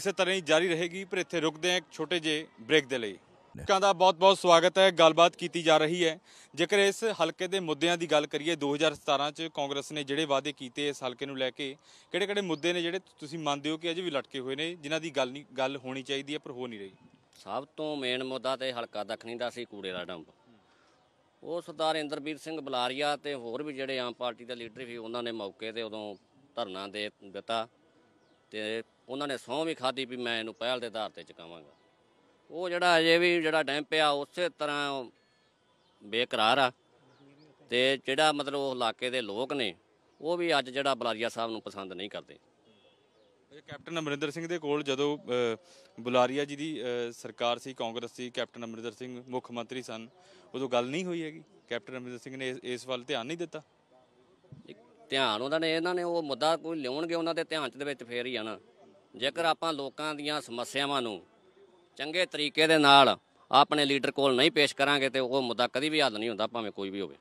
ਇਸੇ ਤਰ੍ਹਾਂ ਹੀ ਜਾਰੀ ਰਹੇਗੀ ਪਰ ਇੱਥੇ ਰੁਕਦੇ ਹਾਂ ਇੱਕ ਛੋਟੇ ਜਿਹੇ ਬ੍ਰੇਕ ਦੇ ਲਈ ਲੋਕਾਂ ਦਾ ਬਹੁਤ-ਬਹੁਤ ਸਵਾਗਤ ਹੈ ਗੱਲਬਾਤ ਕੀਤੀ ਜਾ ਰਹੀ ਹੈ ਜੇਕਰ ਇਸ ਹਲਕੇ ਦੇ ਮੁੱਦਿਆਂ ਦੀ ਗੱਲ ਕਰੀਏ 2017 ਚ ਕਾਂਗਰਸ ਨੇ ਜਿਹੜੇ ਵਾਅਦੇ ਕੀਤੇ ਇਸ ਹਲਕੇ ਨੂੰ ਲੈ ਕੇ ਕਿਹੜੇ-ਕਿਹੜੇ ਮੁੱਦੇ ਨੇ ਜਿਹੜੇ ਤੁਸੀਂ ਮੰਨਦੇ ਹੋ ਕਿ ਅਜੇ ਵੀ ਲਟਕੇ ਹੋਏ ਨੇ ਜਿਨ੍ਹਾਂ ਦੀ ਗੱਲ ਨਹੀਂ ਗੱਲ ਹੋਣੀ ਚਾਹੀਦੀ ਹੈ ਪਰ ਹੋ ਨਹੀਂ ਰਹੀ ਸਭ ਤੋਂ ਮੇਨ ਮੁੱਦਾ ਤੇ ਹਲਕਾ ਦੱਖਣੀ ਦਾ ਸੀ ਕੂੜੇ ਦਾ ਡੰਪ ਉਹ ਸਰਦਾਰ ਇੰਦਰਵੀਰ ਸਿੰਘ ਬਲਾਰੀਆ ਤੇ ਹੋਰ ਵੀ ਜਿਹੜੇ ਆਮ ਪਾਰਟੀ ਦੇ ਲੀਡਰ ਵੀ ਉਹਨਾਂ ਨੇ ਮੌਕੇ ਤੇ ਉਦੋਂ ਧਰਨਾ ਦੇ ਦਿੱਤਾ ਤੇ ਉਹਨਾਂ ਨੇ ਸੌਂ ਵੀ ਖਾਦੀ ਵੀ ਮੈਂ ਇਹਨੂੰ ਪਹਿਲ ਦੇ ਆਧਾਰ ਤੇ ਚਕਾਵਾਂਗਾ ਉਹ ਜਿਹੜਾ ਅਜੇ ਵੀ ਜਿਹੜਾ ਡੈਮ ਪਿਆ ਉਸੇ ਤਰ੍ਹਾਂ ਬੇਕਰਾਰ ਆ ਤੇ ਜਿਹੜਾ ਮਤਲਬ ਉਹ ਇਲਾਕੇ ਦੇ ਲੋਕ ਨੇ ਉਹ ਵੀ ਅੱਜ ਜਿਹੜਾ ਬੁਲਾਰੀਆ ਸਾਹਿਬ ਨੂੰ ਪਸੰਦ ਨਹੀਂ ਕਰਦੇ ਕੈਪਟਨ ਅਮਰਿੰਦਰ ਸਿੰਘ ਦੇ ਕੋਲ ਜਦੋਂ ਬੁਲਾਰੀਆ ਜੀ ਦੀ ਸਰਕਾਰ ਸੀ ਕਾਂਗਰਸ ਸੀ ਕੈਪਟਨ ਅਮਰਿੰਦਰ ਸਿੰਘ ਮੁੱਖ ਮੰਤਰੀ ਸਨ ਉਦੋਂ ਗੱਲ ਨਹੀਂ ਹੋਈ ਹੈਗੀ ਕੈਪਟਨ ਅਮਰਿੰਦਰ ਸਿੰਘ ਨੇ ਇਸ ਵੱਲ ਧਿਆਨ ਨਹੀਂ ਦਿੱਤਾ ਧਿਆਨ ਉਹਨਾਂ ਨੇ ਇਹਨਾਂ ਨੇ ਉਹ ਮੁੱਦਾ ਕੋਈ ਲਿਆਉਣਗੇ ਉਹਨਾਂ ਦੇ ਧਿਆਨ ਚ ਦੇ ਵਿੱਚ ਫੇਰ ਹੀ ਆਣਾ ਜੇਕਰ ਆਪਾਂ ਲੋਕਾਂ ਦੀਆਂ ਸਮੱਸਿਆਵਾਂ ਨੂੰ ਚੰਗੇ ਤਰੀਕੇ ਦੇ ਨਾਲ ਆਪਣੇ ਲੀਡਰ ਕੋਲ ਨਹੀਂ ਪੇਸ਼ ਕਰਾਂਗੇ ਤੇ ਉਹ ਮੁੱਦਾ ਕਦੀ ਵੀ ਹੱਲ ਨਹੀਂ ਹੁੰਦਾ ਭਾਵੇਂ ਕੋਈ ਵੀ ਹੋਵੇ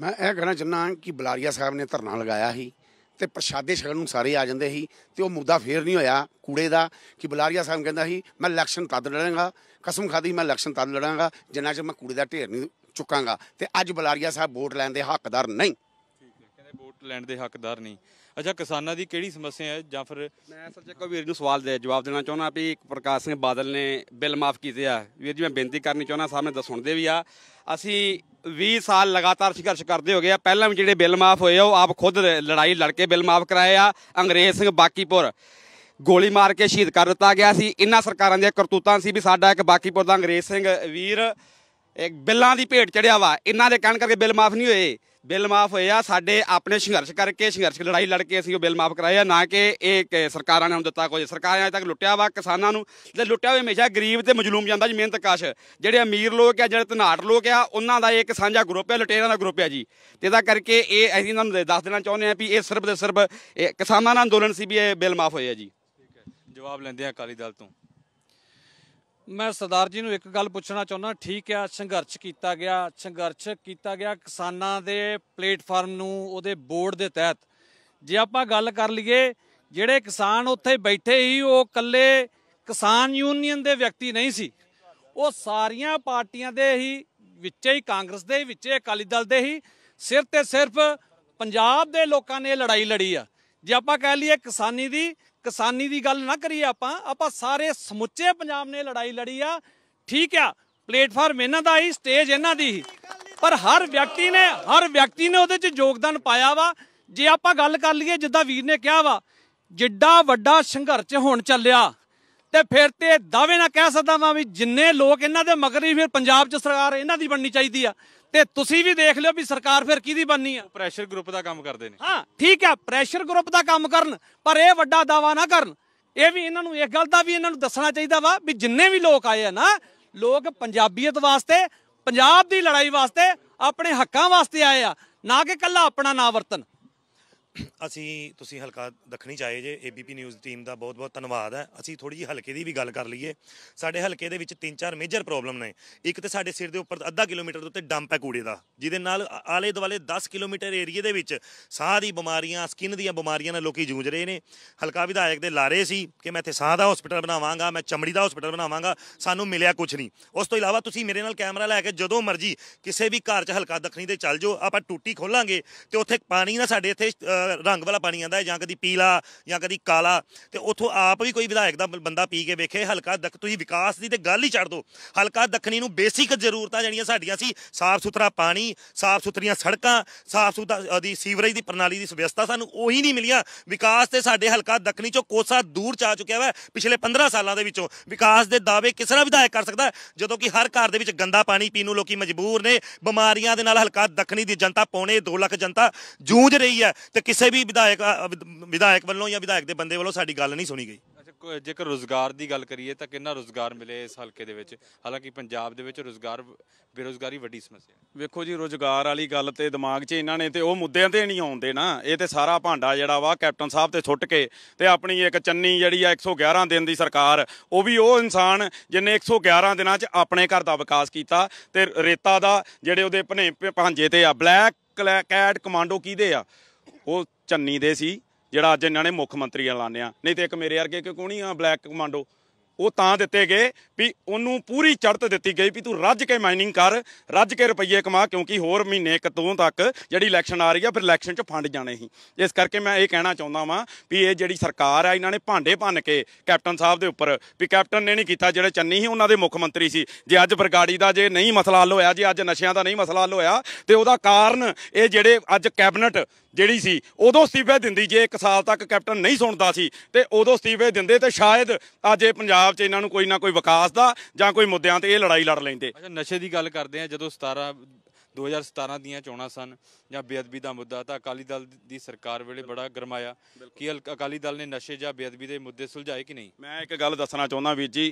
ਮੈਂ ਇਹ ਕਹਿਣਾ ਚਾਹੁੰਦਾ ਕਿ ਬਲਾਰੀਆ ਸਾਹਿਬ ਨੇ ਧਰਨਾ ਲਗਾਇਆ ਸੀ ਤੇ ਪ੍ਰਸ਼ਾਦੇ ਸ਼ਗਨ ਨੂੰ ਸਾਰੇ ਆ ਜਾਂਦੇ ਸੀ ਤੇ ਉਹ ਮੁੱਦਾ ਫੇਰ ਨਹੀਂ ਹੋਇਆ ਕੂੜੇ ਦਾ ਕਿ ਬਲਾਰੀਆ ਸਾਹਿਬ ਕਹਿੰਦਾ ਸੀ ਮੈਂ ਇਲੈਕਸ਼ਨ ਤਦ ਲੜਾਂਗਾ ਕਸਮ ਖਾਦੀ ਮੈਂ ਇਲੈਕਸ਼ਨ ਤਦ ਲੜਾਂਗਾ ਜਿੰਨਾ ਚਿਰ ਮੈਂ ਕੂੜੇ ਦਾ ਢੇਰ ਨਹੀਂ ਚੁੱਕਾਂਗਾ ਤੇ ਅੱਜ ਬਲਾਰੀਆ ਸਾਹਿਬ ਵੋਟ ਲੈਣ ਦੇ ਹੱਕਦਾਰ ਨਹੀਂ ਇਹ ਵੋਟ ਲੈਣ ਦੇ ਹੱਕਦਾਰ ਨਹੀਂ ਅੱਛਾ ਕਿਸਾਨਾਂ ਦੀ ਕਿਹੜੀ ਸਮੱਸਿਆ ਹੈ ਜਾਂ ਫਿਰ ਮੈਂ ਸਰ ਚੱਕੋ ਵੀਰ ਨੂੰ ਸਵਾਲ ਦੇ ਜਵਾਬ ਦੇਣਾ ਚਾਹੁੰਦਾ ਵੀ ਪ੍ਰਕਾਸ਼ ਸਿੰਘ ਬਾਦਲ ਨੇ ਬਿੱਲ ਮਾਫ ਕੀਤੇ ਆ ਵੀਰ ਜੀ ਮੈਂ ਬੇਨਤੀ ਕਰਨੀ ਚਾਹੁੰਦਾ ਸਾਹਮਣੇ ਦਸਣਦੇ ਵੀ ਆ ਅਸੀਂ 20 ਸਾਲ ਲਗਾਤਾਰ ਸੰਘਰਸ਼ ਕਰਦੇ ਹੋ ਗਏ ਆ ਪਹਿਲਾਂ ਵੀ ਜਿਹੜੇ ਬਿੱਲ ਮਾਫ ਹੋਏ ਆ ਉਹ ਆਪ ਖੁਦ ਲੜਾਈ ਲੜ ਕੇ ਬਿੱਲ ਮਾਫ ਕਰਾਏ ਆ ਅੰਗਰੇਜ਼ ਸਿੰਘ ਬਾਕੀਪੁਰ ਗੋਲੀ ਮਾਰ ਕੇ ਸ਼ਹੀਦ ਕਰ ਦਿੱਤਾ ਗਿਆ ਸੀ ਇਨ੍ਹਾਂ ਸਰਕਾਰਾਂ ਦੇ ਕਰਤੂਤਾਂ ਸੀ ਵੀ ਸਾਡਾ ਇੱਕ ਬਾਕੀਪੁਰ ਦਾ ਅੰਗਰੇਜ਼ ਸਿੰਘ ਵੀਰ ਇੱਕ ਬਿੱਲਾਂ ਦੀ ਭੇਟ ਚੜਿਆ ਵਾ ਇਹਨਾਂ ਦੇ ਕਹਿਣ ਕਰਕੇ ਬਿੱਲ ਮਾਫ ਨਹੀਂ ਹੋਏ ਬਿੱਲ ਮਾਫ ਹੋਏ ਆ ਸਾਡੇ ਆਪਣੇ ਸੰਘਰਸ਼ ਕਰਕੇ ਸੰਘਰਸ਼ ਲੜਾਈ ਲੜ ਕੇ ਅਸੀਂ ਉਹ ਬਿੱਲ ਮਾਫ ਕਰਾਏ ਆ ਨਾ ਕਿ ਇਹ ਸਰਕਾਰਾਂ ਨੇ ਹੁਣ ਦਿੱਤਾ ਕੁਝ ਸਰਕਾਰਾਂ ਅਜੇ ਤੱਕ ਲੁੱਟਿਆ ਵਾ ਕਿਸਾਨਾਂ ਨੂੰ ਤੇ ਲੁੱਟਿਆ ਹੋਇਆ ਹਮੇਸ਼ਾ ਗਰੀਬ ਤੇ ਮਜਲੂਮ ਜਾਂਦਾ ਜੀ ਮਿਹਨਤ ਕਾਸ਼ ਜਿਹੜੇ ਅਮੀਰ ਲੋਕ ਆ ਜਿਹੜੇ ਤਨਾਟ ਲੋਕ ਆ ਉਹਨਾਂ ਦਾ ਇੱਕ ਸਾਂਝਾ ਗਰੁੱਪ ਹੈ ਲੁਟੇਰਾਂ ਦਾ ਗਰੁੱਪ ਹੈ ਜੀ ਤੇ ਦਾ ਕਰਕੇ ਇਹ ਅਸੀਂ ਇਹਨਾਂ ਨੂੰ ਦੱਸ ਦੇਣਾ ਚਾਹੁੰਦੇ ਆ ਵੀ ਇਹ ਸਿਰਫ ਦੇ ਸਿਰਫ ਕਿਸਾਨਾਂ ਦਾ ਅੰਦੋਲਨ ਸੀ ਵੀ ਇਹ ਬਿੱਲ ਮਾਫ ਹੋਇਆ ਜੀ ਜਵਾਬ ਲੈਂਦੇ ਆ ਅਕਾਲੀ ਦਲ ਤੋਂ ਮੈਂ ਸਰਦਾਰ ਜੀ ਨੂੰ ਇੱਕ ਗੱਲ ਪੁੱਛਣਾ ਚਾਹੁੰਦਾ ਠੀਕ ਹੈ ਸੰਘਰਸ਼ ਕੀਤਾ ਗਿਆ ਸੰਘਰਸ਼ ਕੀਤਾ ਗਿਆ ਕਿਸਾਨਾਂ ਦੇ ਪਲੇਟਫਾਰਮ ਨੂੰ ਉਹਦੇ ਬੋਰਡ ਦੇ ਤਹਿਤ ਜੇ ਆਪਾਂ ਗੱਲ ਕਰ ਲਈਏ ਜਿਹੜੇ ਕਿਸਾਨ ਉੱਥੇ ਬੈਠੇ ਹੀ ਉਹ ਇਕੱਲੇ ਕਿਸਾਨ ਯੂਨੀਅਨ ਦੇ ਵਿਅਕਤੀ ਨਹੀਂ ਸੀ ਉਹ ਸਾਰੀਆਂ ਪਾਰਟੀਆਂ ਦੇ ਹੀ ਵਿੱਚੇ ਹੀ ਕਾਂਗਰਸ ਦੇ ਵਿੱਚੇ ਅਕਾਲੀ ਦਲ ਦੇ ਹੀ ਸਿਰ ਤੇ ਸਿਰਫ ਪੰਜਾਬ ਦੇ ਲੋਕਾਂ ਨੇ ਲੜਾਈ ਲੜੀ ਆ ਜੇ ਆਪਾਂ ਕਹਿ ਲਈਏ ਕਿਸਾਨੀ ਦੀ ਕਿਸਾਨੀ ਦੀ ਗੱਲ ਨਾ ਕਰੀਏ ਆਪਾਂ ਆਪਾਂ ਸਾਰੇ ਸਮੁੱਚੇ ਪੰਜਾਬ ਨੇ ਲੜਾਈ ਲੜੀ ਆ ਠੀਕ ਆ ਪਲੇਟਫਾਰਮ ਇਹਨਾਂ ਦਾ ਹੀ ਸਟੇਜ ਇਹਨਾਂ ਦੀ ਹੀ ਪਰ ਹਰ ਵਿਅਕਤੀ ਨੇ ਹਰ ਵਿਅਕਤੀ ਨੇ ਉਹਦੇ 'ਚ ਯੋਗਦਾਨ ਪਾਇਆ ਵਾ ਜੇ ਆਪਾਂ ਗੱਲ ਕਰ ਲਈਏ ਜਿੱਦਾਂ ਵੀਰ ਨੇ ਕਿਹਾ ਵਾ ਜਿੱਡਾ ਵੱਡਾ ਸੰਘਰਸ਼ ਹੋਣ ਚੱਲਿਆ ਤੇ ਫਿਰ ਤੇ ਦਾਅਵੇ ਨਾਲ ਕਹਿ ਸਕਦਾ ਵਾਂ ਵੀ ਜਿੰਨੇ ਲੋਕ ਇਹਨਾਂ ਦੇ ਮਗਰ ਹੀ ਫਿਰ ਪੰਜਾਬ 'ਚ ਸਰਕਾਰ ਇਹਨਾਂ ਦੀ ਬਣਨੀ ਚਾਹੀਦੀ ਆ ਤੇ ਤੁਸੀਂ ਵੀ ਦੇਖ ਲਿਓ ਵੀ ਸਰਕਾਰ ਫਿਰ ਕਿਹਦੀ ਬਣਨੀ ਆ ਪ੍ਰੈਸ਼ਰ ਗਰੁੱਪ ਦਾ ਕੰਮ ਕਰਦੇ ਨੇ ਹਾਂ ਠੀਕ ਆ ਪ੍ਰੈਸ਼ਰ ਗਰੁੱਪ ਦਾ ਕੰਮ ਕਰਨ ਪਰ ਇਹ ਵੱਡਾ ਦਾਵਾ ਨਾ ਕਰਨ ਇਹ ਵੀ ਇਹਨਾਂ ਨੂੰ ਇੱਕ ਗੱਲ ਦਾ ਵੀ ਇਹਨਾਂ ਨੂੰ ਦੱਸਣਾ ਚਾਹੀਦਾ ਵਾ ਵੀ ਜਿੰਨੇ ਵੀ ਲੋਕ ਆਏ ਆ ਨਾ ਲੋਕ ਪੰਜਾਬੀਅਤ ਵਾਸਤੇ ਪੰਜਾਬ ਦੀ ਲੜਾਈ ਵਾਸਤੇ ਆਪਣੇ ਹੱਕਾਂ ਵਾਸਤੇ ਆਏ ਆ ਨਾ ਕਿ ਕੱਲਾ ਆਪਣਾ ਨਾਂ ਵਰਤਨ ਅਸੀਂ ਤੁਸੀਂ ਹਲਕਾ ਦੱਖਣੀ ਚਾਹੇ ਜੇ ਏਬੀਪੀ ਨਿਊਜ਼ ਟੀਮ ਦਾ ਬਹੁਤ-ਬਹੁਤ ਧੰਨਵਾਦ ਹੈ ਅਸੀਂ ਥੋੜੀ ਜਿਹੀ ਹਲਕੇ ਦੀ ਵੀ ਗੱਲ ਕਰ ਲਈਏ ਸਾਡੇ ਹਲਕੇ ਦੇ ਵਿੱਚ ਤਿੰਨ ਚਾਰ ਮੇਜਰ ਪ੍ਰੋਬਲਮ ਨੇ ਇੱਕ ਤੇ ਸਾਡੇ ਸਿਰ ਦੇ ਉੱਪਰ ਅੱਧਾ ਕਿਲੋਮੀਟਰ ਦੇ ਉੱਤੇ ਡੰਪ ਹੈ ਕੂੜੇ ਦਾ ਜਿਹਦੇ ਨਾਲ ਆਲੇ ਦੁਆਲੇ 10 ਕਿਲੋਮੀਟਰ ਏਰੀਏ ਦੇ ਵਿੱਚ ਸਾਹ ਦੀ ਬਿਮਾਰੀਆਂ ਸਕਿਨ ਦੀਆਂ ਬਿਮਾਰੀਆਂ ਨਾਲ ਲੋਕੀ ਜੂਝ ਰਹੇ ਨੇ ਹਲਕਾ ਵਿਧਾਇਕ ਦੇ ਲਾਰੇ ਸੀ ਕਿ ਮੈਂ ਇੱਥੇ ਸਾਹ ਦਾ ਹਸਪੀਟਲ ਬਣਾਵਾਂਗਾ ਮੈਂ ਚਮੜੀ ਦਾ ਹਸਪੀਟਲ ਬਣਾਵਾਂਗਾ ਸਾਨੂੰ ਮਿਲਿਆ ਕੁਝ ਨਹੀਂ ਉਸ ਤੋਂ ਇਲਾਵਾ ਤੁਸੀਂ ਮੇਰੇ ਨਾਲ ਕੈਮਰਾ ਲੈ ਕੇ ਜਦੋਂ ਮਰਜ਼ੀ ਕਿਸੇ ਵੀ ਘਰ 'ਚ ਹਲਕਾ ਦੱਖਣੀ ਦੇ ਚੱਲ ਜਾਓ ਆਪਾਂ ਟੂਟੀ ਖੋਲਾਂਗੇ ਤੇ ਉੱਥੇ ਪਾਣੀ ਨਾ ਸਾਡੇ ਇੱਥੇ ਰੰਗ ਵਾਲਾ ਪਾਣੀ ਆਂਦਾ ਜਾਂ ਕਦੀ ਪੀਲਾ ਜਾਂ ਕਦੀ ਕਾਲਾ ਤੇ ਉਥੋਂ ਆਪ ਵੀ ਕੋਈ ਵਿਧਾਇਕ ਦਾ ਬੰਦਾ ਪੀ ਕੇ ਵੇਖੇ ਹਲਕਾ ਦਖ ਤੁਸੀਂ ਵਿਕਾਸ ਦੀ ਤੇ ਗੱਲ ਹੀ ਛੱਡ ਦੋ ਹਲਕਾ ਦੱਖਣੀ ਨੂੰ ਬੇਸਿਕ ਜ਼ਰੂਰਤਾਂ ਜਿਹੜੀਆਂ ਸਾਡੀਆਂ ਸੀ ਸਾਫ਼ ਸੁਥਰਾ ਪਾਣੀ ਸਾਫ਼ ਸੁਥਰੀਆਂ ਸੜਕਾਂ ਸਾਫ਼ ਸੁਥਰਾ ਦੀ ਸੀਵਰੇਜ ਦੀ ਪ੍ਰਣਾਲੀ ਦੀ ਵਿਵਸਥਾ ਸਾਨੂੰ ਉਹੀ ਨਹੀਂ ਮਿਲੀਆਂ ਵਿਕਾਸ ਤੇ ਸਾਡੇ ਹਲਕਾ ਦੱਖਣੀ ਚੋਂ ਕੋਸਾ ਦੂਰ ਚਾ ਚੁੱਕਿਆ ਵਾ ਪਿਛਲੇ 15 ਸਾਲਾਂ ਦੇ ਵਿੱਚੋਂ ਵਿਕਾਸ ਦੇ ਦਾਅਵੇ ਕਿਸ ਤਰ੍ਹਾਂ ਵਿਧਾਇਕ ਕਰ ਸਕਦਾ ਜਦੋਂ ਕਿ ਹਰ ਘਰ ਦੇ ਵਿੱਚ ਗੰਦਾ ਪਾਣੀ ਪੀਣ ਨੂੰ ਲੋਕੀ ਮਜਬੂਰ ਨੇ ਬਿਮਾਰੀਆਂ ਦੇ ਨਾਲ ਹਲਕਾ ਦੱਖਣੀ ਦੀ ਜਨਤਾ ਪੌਣੇ 2 ਲੱਖ ਜਨਤਾ ਜੂਝ ਰਹੀ ਹੈ ਤੇ ਕਿਸੇ ਵੀ ਵਿਧਾਇਕ ਵਿਧਾਇਕ ਵੱਲੋਂ ਜਾਂ ਵਿਧਾਇਕ ਦੇ ਬੰਦੇ ਵੱਲੋਂ ਸਾਡੀ ਗੱਲ ਨਹੀਂ ਸੁਣੀ ਗਈ ਜੇਕਰ ਰੋਜ਼ਗਾਰ ਦੀ ਗੱਲ ਕਰੀਏ ਤਾਂ ਕਿੰਨਾ ਰੋਜ਼ਗਾਰ ਮਿਲੇ ਇਸ ਹਲਕੇ ਦੇ ਵਿੱਚ ਹਾਲਾਂਕਿ ਪੰਜਾਬ ਦੇ ਵਿੱਚ ਰੋਜ਼ਗਾਰ ਬੇਰੋਜ਼ਗਾਰੀ ਵੱਡੀ ਸਮੱਸਿਆ ਹੈ ਵੇਖੋ ਜੀ ਰੋਜ਼ਗਾਰ ਵਾਲੀ ਗੱਲ ਤੇ ਦਿਮਾਗ 'ਚ ਇਹਨਾਂ ਨੇ ਤੇ ਉਹ ਮੁੱਦਿਆਂ ਤੇ ਨਹੀਂ ਆਉਂਦੇ ਨਾ ਇਹ ਤੇ ਸਾਰਾ ਭਾਂਡਾ ਜਿਹੜਾ ਵਾ ਕੈਪਟਨ ਸਾਹਿਬ ਤੇ ਛੁੱਟ ਕੇ ਤੇ ਆਪਣੀ ਇੱਕ ਚੰਨੀ ਜਿਹੜੀ ਆ 111 ਦਿਨ ਦੀ ਸਰਕਾਰ ਉਹ ਵੀ ਉਹ ਇਨਸਾਨ ਜਿਨੇ 111 ਦਿਨਾਂ 'ਚ ਆਪਣੇ ਘਰ ਦਾ ਵਿਕਾਸ ਕੀਤਾ ਤੇ ਰੇਤਾ ਦਾ ਜਿਹੜੇ ਉਹਦੇ ਭਨੇ ਭਾਂਜੇ ਤੇ ਆ ਬਲੈਕ ਕੈਟ ਕਮਾਂਡੋ ਕੀਦੇ ਆ ਉਹ ਚੰਨੀ ਦੇ ਸੀ ਜਿਹੜਾ ਅੱਜ ਇਹਨਾਂ ਨੇ ਮੁੱਖ ਮੰਤਰੀ ਐਲਾਨਿਆ ਨਹੀਂ ਤੇ ਇੱਕ ਮੇਰੇ ਵਰਗੇ ਕਿ ਕੋਣੀ ਆ ਬਲੈਕ ਕਮਾਂਡੋ ਉਹ ਤਾਂ ਦਿੱਤੇ ਗਏ ਵੀ ਉਹਨੂੰ ਪੂਰੀ ਚੜਤ ਦਿੱਤੀ ਗਈ ਵੀ ਤੂੰ ਰੱਜ ਕੇ ਮਾਈਨਿੰਗ ਕਰ ਰੱਜ ਕੇ ਰੁਪਈਏ ਕਮਾ ਕਿਉਂਕਿ ਹੋਰ ਮਹੀਨੇ ਇੱਕ ਤੋਂ ਤੱਕ ਜਿਹੜੀ ਇਲੈਕਸ਼ਨ ਆ ਰਹੀ ਆ ਫਿਰ ਇਲੈਕਸ਼ਨ 'ਚ ਫੰਡ ਜਾਣੇ ਹੀ ਇਸ ਕਰਕੇ ਮੈਂ ਇਹ ਕਹਿਣਾ ਚਾਹੁੰਦਾ ਵਾਂ ਵੀ ਇਹ ਜਿਹੜੀ ਸਰਕਾਰ ਆ ਇਹਨਾਂ ਨੇ ਭਾਂਡੇ ਭੰਨ ਕੇ ਕੈਪਟਨ ਸਾਹਿਬ ਦੇ ਉੱਪਰ ਵੀ ਕੈਪਟਨ ਨੇ ਨਹੀਂ ਕੀਤਾ ਜਿਹੜੇ ਚੰਨੀ ਸੀ ਉਹਨਾਂ ਦੇ ਮੁੱਖ ਮੰਤਰੀ ਸੀ ਜੇ ਅੱਜ ਬਰਗਾੜੀ ਦਾ ਜੇ ਨਹੀਂ ਮਸਲਾ ਹੱਲ ਹੋਇਆ ਜੇ ਅੱਜ ਨਸ਼ਿਆਂ ਦਾ ਨਹੀਂ ਮਸਲਾ ਹੱਲ ਹੋਇਆ ਤੇ ਉਹਦਾ ਕਾਰਨ ਇਹ ਜਿਹੜੇ ਅੱਜ ਕੈਬਨਟ ਜਿਹੜੀ ਸੀ ਉਦੋਂ ਸਤੀਫੇ ਦਿੰਦੀ ਜੇ 1 ਸਾਲ ਤੱਕ ਕੈਪਟਨ ਨਹੀਂ ਸੁਣਦਾ ਸੀ ਤੇ ਉਦੋਂ ਸਤੀਫੇ ਦਿੰਦੇ ਤੇ ਸ਼ਾਇਦ ਅੱਜ ਇਹ ਪੰਜਾਬ ਪੰਜਾਬ 'ਚ ਇਹਨਾਂ ਨੂੰ ਕੋਈ ਨਾ ਕੋਈ ਵਿਕਾਸ ਦਾ ਜਾਂ ਕੋਈ ਮੁੱਦਿਆਂ ਤੇ ਇਹ ਲੜਾਈ ਲੜ ਲੈਂਦੇ ਅੱਛਾ ਨਸ਼ੇ ਦੀ ਗੱਲ ਕਰਦੇ ਆ ਜਦੋਂ 17 2017 ਦੀਆਂ ਚੋਣਾਂ ਸਨ ਜਾਂ ਬੇਅਦਬੀ ਦਾ ਮੁੱਦਾ ਤਾਂ ਅਕਾਲੀ ਦਲ ਦੀ ਸਰਕਾਰ ਵੇਲੇ ਬੜਾ ਗਰਮਾਇਆ ਕਿ ਅਕਾਲੀ ਦਲ ਨੇ ਨਸ਼ੇ ਜਾਂ ਬੇਅਦਬੀ ਦੇ ਮੁੱਦੇ ਸੁਲਝਾਏ ਕਿ ਨਹੀਂ ਮੈਂ ਇੱਕ ਗੱਲ ਦੱਸਣਾ ਚਾਹੁੰਦਾ ਵੀਰ ਜੀ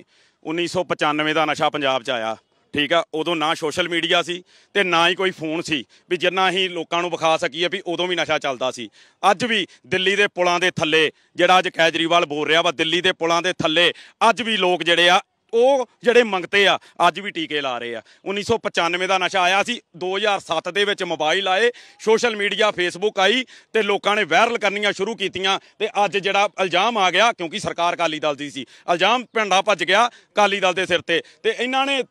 1995 ਦਾ ਨਸ਼ਾ ਪੰਜਾਬ 'ਚ ਆਇਆ ਠੀਕ ਆ ਉਦੋਂ ਨਾ ਸੋਸ਼ਲ ਮੀਡੀਆ ਸੀ ਤੇ ਨਾ ਹੀ ਕੋਈ ਫੋਨ ਸੀ ਵੀ ਜਿੰਨਾ ਹੀ ਲੋਕਾਂ ਨੂੰ ਵਿਖਾ ਸਕੀਏ ਵੀ ਉਦੋਂ ਵੀ ਨਸ਼ਾ ਚੱਲਦਾ ਸੀ ਅੱਜ ਵੀ ਦਿੱਲੀ ਦੇ ਪੁਲਾਂ ਦੇ ਥੱਲੇ ਜਿਹੜਾ ਅੱਜ ਕੈਜਰੀਵਾਲ ਬੋਲ ਰਿਹਾ ਵਾ ਦਿੱਲੀ ਦੇ ਪੁਲਾਂ ਦੇ ਥੱਲੇ ਅੱਜ ਵੀ ਲੋਕ ਜਿਹੜੇ ਆ ਉਹ ਜਿਹੜੇ ਮੰਗਤੇ ਆ ਅੱਜ ਵੀ ਟੀਕੇ ਲਾ ਰਹੇ ਆ 1995 ਦਾ ਨਸ਼ਾ ਆਇਆ ਸੀ 2007 ਦੇ ਵਿੱਚ ਮੋਬਾਈਲ ਆਏ ਸੋਸ਼ਲ ਮੀਡੀਆ ਫੇਸਬੁੱਕ ਆਈ ਤੇ ਲੋਕਾਂ ਨੇ ਵਾਇਰਲ ਕਰਨੀਆਂ ਸ਼ੁਰੂ ਕੀਤੀਆਂ ਤੇ ਅੱਜ ਜਿਹੜਾ ਇਲਜ਼ਾਮ ਆ ਗਿਆ ਕਿਉਂਕਿ ਸਰਕਾਰ ਕਾਲੀ ਦਲ ਦੀ ਸੀ ਇਲਜ਼ਾਮ ਪਿੰਡਾ ਭੱਜ ਗਿਆ ਕਾਲੀ ਦਲ ਦੇ ਸਿਰ ਤੇ ਤੇ ਇਹਨਾਂ ਨੇ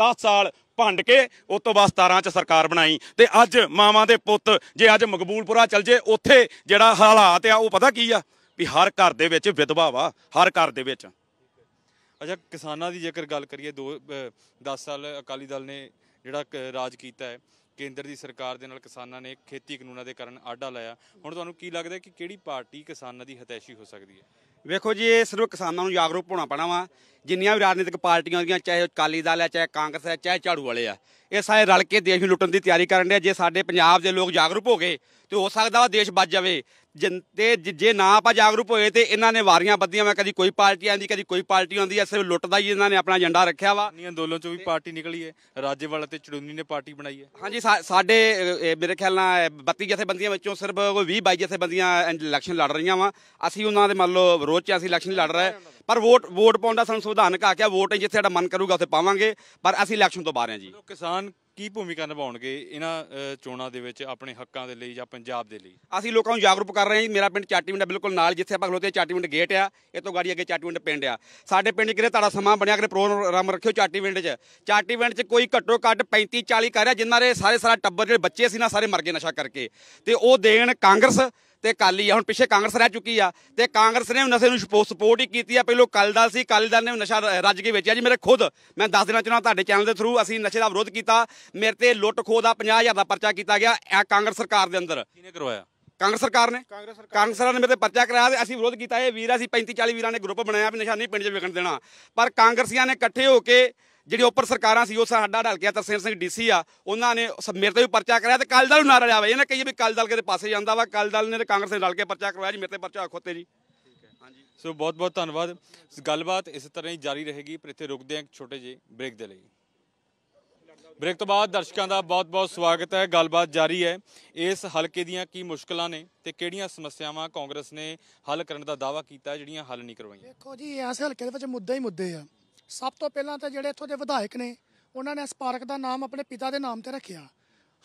10 ਸਾਲ ਭੰਡ ਕੇ ਉਸ ਤੋਂ ਬਾਅਦ 17 ਚ ਸਰਕਾਰ ਬਣਾਈ ਤੇ ਅੱਜ ਮਾਵਾਂ ਦੇ ਪੁੱਤ ਜੇ ਅੱਜ ਮਕਬੂਲਪੁਰਾ ਚਲ ਜੇ ਉੱਥੇ ਜਿਹੜਾ ਹਾਲਾਤ ਆ ਉਹ ਪਤਾ ਕੀ ਆ ਵੀ ਹਰ ਘਰ ਦੇ ਵਿੱਚ ਵਿਧਵਾ ਵਾ ਹਰ ਘਰ ਦੇ ਵਿੱਚ ਅੱਛਾ ਕਿਸਾਨਾਂ ਦੀ ਜੇਕਰ ਗੱਲ ਕਰੀਏ 2 10 ਸਾਲ ਅਕਾਲੀ ਦਲ ਨੇ ਜਿਹੜਾ ਰਾਜ ਕੀਤਾ ਹੈ ਕੇਂਦਰ ਦੀ ਸਰਕਾਰ ਦੇ ਨਾਲ ਕਿਸਾਨਾਂ ਨੇ ਖੇਤੀ ਕਾਨੂੰਨਾਂ ਦੇ ਕਾਰਨ ਆਡਾ ਲਾਇਆ ਹੁਣ ਤੁਹਾਨੂੰ ਕੀ ਲੱਗਦਾ ਕਿ ਕਿਹੜੀ ਪਾਰਟੀ ਕਿਸਾਨਾਂ ਦੀ ਹਤੈਸ਼ੀ ਹੋ ਸਕਦੀ ਹੈ ਵੇਖੋ ਜੀ ਇਹ ਸਿਰਫ ਕਿਸਾਨਾਂ ਨੂੰ ਜਾਗਰੂਕ ਹੋਣਾ ਪੈਣਾ ਵਾ ਜਿੰਨੀਆਂ ਵੀ ਰਾਜਨੀਤਿਕ ਪਾਰਟੀਆਂ ਆਉਂਦੀਆਂ ਚਾਹੇ ਅਕਾਲੀ ਦਲ ਆ ਚਾਹੇ ਕਾਂਗਰਸ ਆ ਚਾਹੇ ਝਾੜੂ ਵਾਲੇ ਆ ਇਹ ਸਾਰੇ ਰਲ ਕੇ ਦੇਸ਼ ਨੂੰ ਲੁੱਟਣ ਦੀ ਤਿਆਰੀ ਕਰਨ ਦੇ ਜੇ ਸਾਡੇ ਪੰਜਾਬ ਦੇ ਲੋਕ ਜਾਗਰੂਕ ਹੋ ਗਏ ਤੇ ਹੋ ਸਕਦਾ ਵਾ ਦੇਸ਼ ਬਚ ਜਾਵੇ ਤੇ ਜੇ ਨਾ ਆਪਾਂ ਜਾਗਰੂਕ ਹੋਏ ਤੇ ਇਹਨਾਂ ਨੇ ਵਾਰੀਆਂ ਬੱਧੀਆਂ ਮੈਂ ਕਦੀ ਕੋਈ ਪਾਰਟੀ ਆਂਦੀ ਕਦੀ ਕੋਈ ਪਾਰਟੀ ਆਉਂਦੀ ਐ ਸਿਰਫ ਲੁੱਟਦਾ ਹੀ ਇਹਨਾਂ ਨੇ ਆਪਣਾ ਏਜੰਡਾ ਰੱਖਿਆ ਵਾ ਨਹੀਂ ਅੰਦੋਲਨ ਚੋਂ ਵੀ ਪਾਰਟੀ ਨਿਕਲੀ ਹੈ ਰਾਜੇਵਾਲਾ ਤੇ ਚੜੂਨੀ ਨੇ ਪਾਰਟੀ ਬਣਾਈ ਹੈ ਹਾਂਜੀ ਸਾਡੇ ਮੇਰੇ ਖਿਆਲ ਨਾਲ 32 ਬੰਦੀਆਂ ਵਿੱਚੋਂ ਸਿਰਫ ਕੋਈ 20 22 ਬੰਦੀਆਂ ਇਲੈਕਸ਼ਨ ਲੜ ਰਹੀਆਂ ਵਾ ਅਸੀਂ ਉਹਨਾਂ ਦੇ ਮੰਨ ਲਓ ਵਿਰੋਧ ਚ ਅਸੀਂ ਇਲੈਕਸ਼ਨ ਲੜ ਰਹੇ ਪਰ ਵੋਟ ਵੋਟ ਪਾਉਣ ਦਾ ਸਾਨੂੰ ਸੰਵਿਧਾਨਕ ਹੱਕ ਆ ਵੋਟ ਜਿੱਥੇ ਸਾਡਾ ਮਨ ਕਰੂਗਾ ਉੱਥੇ ਪਾਵਾਂਗੇ ਪਰ ਅਸੀਂ ਇਲੈਕਸ਼ਨ ਤੋਂ ਬਾਹਰ ਹਾਂ ਜੀ ਕਿਸਾਨ ਕੀ ਭੂਮਿਕਾ ਨਿਭਾਉਣਗੇ ਇਹਨਾਂ ਚੋਣਾਂ ਦੇ ਵਿੱਚ ਆਪਣੇ ਹੱਕਾਂ ਦੇ ਲਈ ਜਾਂ ਪੰਜਾਬ ਦੇ ਲਈ ਅਸੀਂ ਲੋਕਾਂ ਨੂੰ ਜਾਗਰੂਕ ਕਰ ਰਹੇ ਹਾਂ ਮੇਰਾ ਪਿੰਡ ਚਾਟੀਵਿੰਡ ਬਿਲਕੁਲ ਨਾਲ ਜਿੱਥੇ ਆਪਾਂ ਖਲੋਤੇ ਚਾਟੀਵਿੰਡ ਗੇਟ ਆ ਇਹ ਤੋਂ ਗਾੜੀ ਅੱਗੇ ਚਾਟੀਵਿੰਡ ਪਿੰਡ ਆ ਸਾਡੇ ਪਿੰਡ ਕਿਰੇ ਤੁਹਾਡਾ ਸਮਾਂ ਬਣਿਆ ਕਰੇ ਪ੍ਰੋਗਰਾਮ ਰੱਖਿਓ ਚਾਟੀਵਿੰਡ 'ਚ ਚਾਟੀਵਿੰਡ 'ਚ ਕੋਈ ਘੱਟੋ ਘੱਟ 35 40 ਕਰ ਰਿਹਾ ਜਿਨ੍ਹਾਂ ਦੇ ਸਾਰੇ ਸਾਰਾ ਟੱਬਰ ਜਿਹੜੇ ਬੱਚੇ ਸੀ ਨਾ ਸਾਰੇ ਮਰ ਗਏ ਨਸ਼ਾ ਕਰਕੇ ਤੇ ਉਹ ਦੇਣ ਕਾਂਗਰਸ ਤੇ ਕਾਲੀ ਆ ਹੁਣ ਪਿੱਛੇ ਕਾਂਗਰਸ ਰਹਿ ਚੁੱਕੀ ਆ ਤੇ ਕਾਂਗਰਸ ਨੇ ਨਸ਼ੇ ਨੂੰ ਸਪੋਰਟ ਹੀ ਕੀਤੀ ਆ ਪਹਿਲੋ ਕਾਲੀ ਦਲ ਸੀ ਕਾਲੀ ਦਲ ਨੇ ਨਸ਼ਾ ਰੱਜ ਕੇ ਵੇਚਿਆ ਜੀ ਮੇਰੇ ਖੁਦ ਮੈਂ ਦੱਸ ਦੇਣਾ ਚਾਹੁੰਦਾ ਤੁਹਾਡੇ ਚੈਨਲ ਦੇ ਥਰੂ ਅਸੀਂ ਨਸ਼ੇ ਦਾ ਵਿਰੋਧ ਕੀਤਾ ਮੇਰੇ ਤੇ ਲੁੱਟ ਖੋਹ ਦਾ 50000 ਦਾ ਪਰਚਾ ਕੀਤਾ ਗਿਆ ਇਹ ਕਾਂਗਰਸ ਸਰਕਾਰ ਦੇ ਅੰਦਰ ਕਿਹਨੇ ਕਰਵਾਇਆ ਕਾਂਗਰਸ ਸਰਕਾਰ ਨੇ ਕਾਂਗਰਸ ਸਰਕਾਰ ਨੇ ਮੇਰੇ ਤੇ ਪਰਚਾ ਕਰਾਇਆ ਤੇ ਅਸੀਂ ਵਿਰੋਧ ਕੀਤਾ ਇਹ ਵੀਰ ਅਸੀਂ 35 40 ਵੀਰਾਂ ਨੇ ਗਰੁੱਪ ਬਣਾਇਆ ਵੀ ਨਸ਼ਾ ਨਹੀਂ ਪਿੰਡ 'ਚ ਵਿਕਣ ਦੇਣਾ ਪਰ ਕਾਂਗਰਸੀਆਂ ਨੇ ਇਕੱਠੇ ਹੋ ਕੇ ਜਿਹੜੇ ਉੱਪਰ ਸਰਕਾਰਾਂ ਸੀ ਉਹ ਸਾਡਾ ਗਿਆ ਤਰਸੇਮ ਸਿੰਘ ਡੀਸੀ ਆ ਉਹਨਾਂ ਨੇ ਮੇਰੇ ਤੇ ਵੀ ਪਰਚਾ ਕਰਾਇਆ ਤੇ ਕਾਲਦਲ ਨੂੰ ਨਾਰਾ ਲਿਆ ਇਹਨਾਂ ਇਹਨੇ ਕਹੀ ਵੀ ਕਾਲਦਲ ਦਲ ਕਿਤੇ ਪਾਸੇ ਜਾਂਦਾ ਵਾ ਕਾਲਦਲ ਨੇ ਕਾਂਗਰਸ ਨੇ ਰਲ ਕੇ ਪਰਚਾ ਕਰਵਾਇਆ ਜੀ ਮੇਰੇ ਤੇ ਪਰਚਾ ਖੋਤੇ ਜੀ ਸੋ ਬਹੁਤ ਬਹੁਤ ਧੰਨਵਾਦ ਗੱਲਬਾਤ ਇਸੇ ਤਰ੍ਹਾਂ ਹੀ ਜਾਰੀ ਰਹੇਗੀ ਪਰ ਇੱਥੇ ਰੁਕਦੇ ਹਾਂ ਇੱਕ ਛੋਟੇ ਜਿਹੇ ਬ੍ਰੇਕ ਦੇ ਲਈ ਬ੍ਰੇਕ ਤੋਂ ਬਾਅਦ ਦਰਸ਼ਕਾਂ ਦਾ ਬਹੁਤ-ਬਹੁਤ ਸਵਾਗਤ ਹੈ ਗੱਲਬਾਤ ਜਾਰੀ ਹੈ ਇਸ ਹਲਕੇ ਦੀਆਂ ਕੀ ਮੁਸ਼ਕਲਾਂ ਨੇ ਤੇ ਕਿਹੜੀਆਂ ਸਮੱਸਿਆਵਾਂ ਕਾਂਗਰਸ ਨੇ ਹੱਲ ਕਰਨ ਦਾ ਦਾਵਾ ਕੀਤਾ ਜਿਹੜੀਆਂ ਹੱਲ ਨਹੀਂ ਕਰਵਾਈਆਂ ਦੇਖੋ ਜੀ ਐਸੇ ਹਲਕੇ ਦੇ ਵਿੱਚ ਮੁੱਦੇ ਹੀ ਮੁੱਦੇ ਆ ਸਭ ਤੋਂ ਪਹਿਲਾਂ ਤਾਂ ਜਿਹੜੇ ਇੱਥੋਂ ਦੇ ਵਿਧਾਇਕ ਨੇ ਉਹਨਾਂ ਨੇ ਇਸ ਪਾਰਕ ਦਾ ਨਾਮ ਆਪਣੇ ਪਿਤਾ ਦੇ ਨਾਮ ਤੇ ਰੱਖਿਆ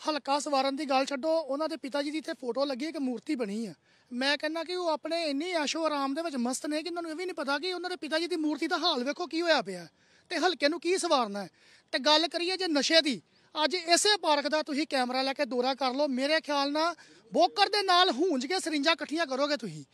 ਹਲਕਾ ਸਵਾਰਨ ਦੀ ਗੱਲ ਛੱਡੋ ਉਹਨਾਂ ਦੇ ਪਿਤਾ ਜੀ ਦੀ ਇੱਥੇ ਫੋਟੋ ਲੱਗੀ ਇੱਕ ਮੂਰਤੀ ਬਣੀ ਆ ਮੈਂ ਕਹਿੰਦਾ ਕਿ ਉਹ ਆਪਣੇ ਇੰਨੀ ਆਸ਼ੋ ਆਰਾਮ ਦੇ ਵਿੱਚ ਮਸਤ ਨੇ ਕਿ ਉਹਨਾਂ ਨੂੰ ਇਹ ਵੀ ਨਹੀਂ ਪਤਾ ਕਿ ਉਹਨਾਂ ਦੇ ਪਿਤਾ ਜੀ ਦੀ ਮੂਰਤੀ ਦਾ ਹਾਲ ਵੇਖੋ ਕੀ ਹੋਇਆ ਪਿਆ ਤੇ ਹਲਕੇ ਨੂੰ ਕੀ ਸਵਾਰਨਾ ਤੇ ਗੱਲ ਕਰੀਏ ਜੇ ਨਸ਼ੇ ਦੀ ਅੱਜ ਇਸੇ ਪਾਰਕ ਦਾ ਤੁਸੀਂ ਕੈਮਰਾ ਲੈ ਕੇ ਦੌਰਾ ਕਰ ਲਓ ਮੇਰੇ ਖਿਆਲ ਨਾਲ ਬੋਕਰ ਦੇ ਨਾਲ ਹੂੰਜ ਕੇ ਸਰਿੰਜਾਂ ਇਕੱਠੀਆਂ ਕਰੋਗੇ ਤੁਸੀਂ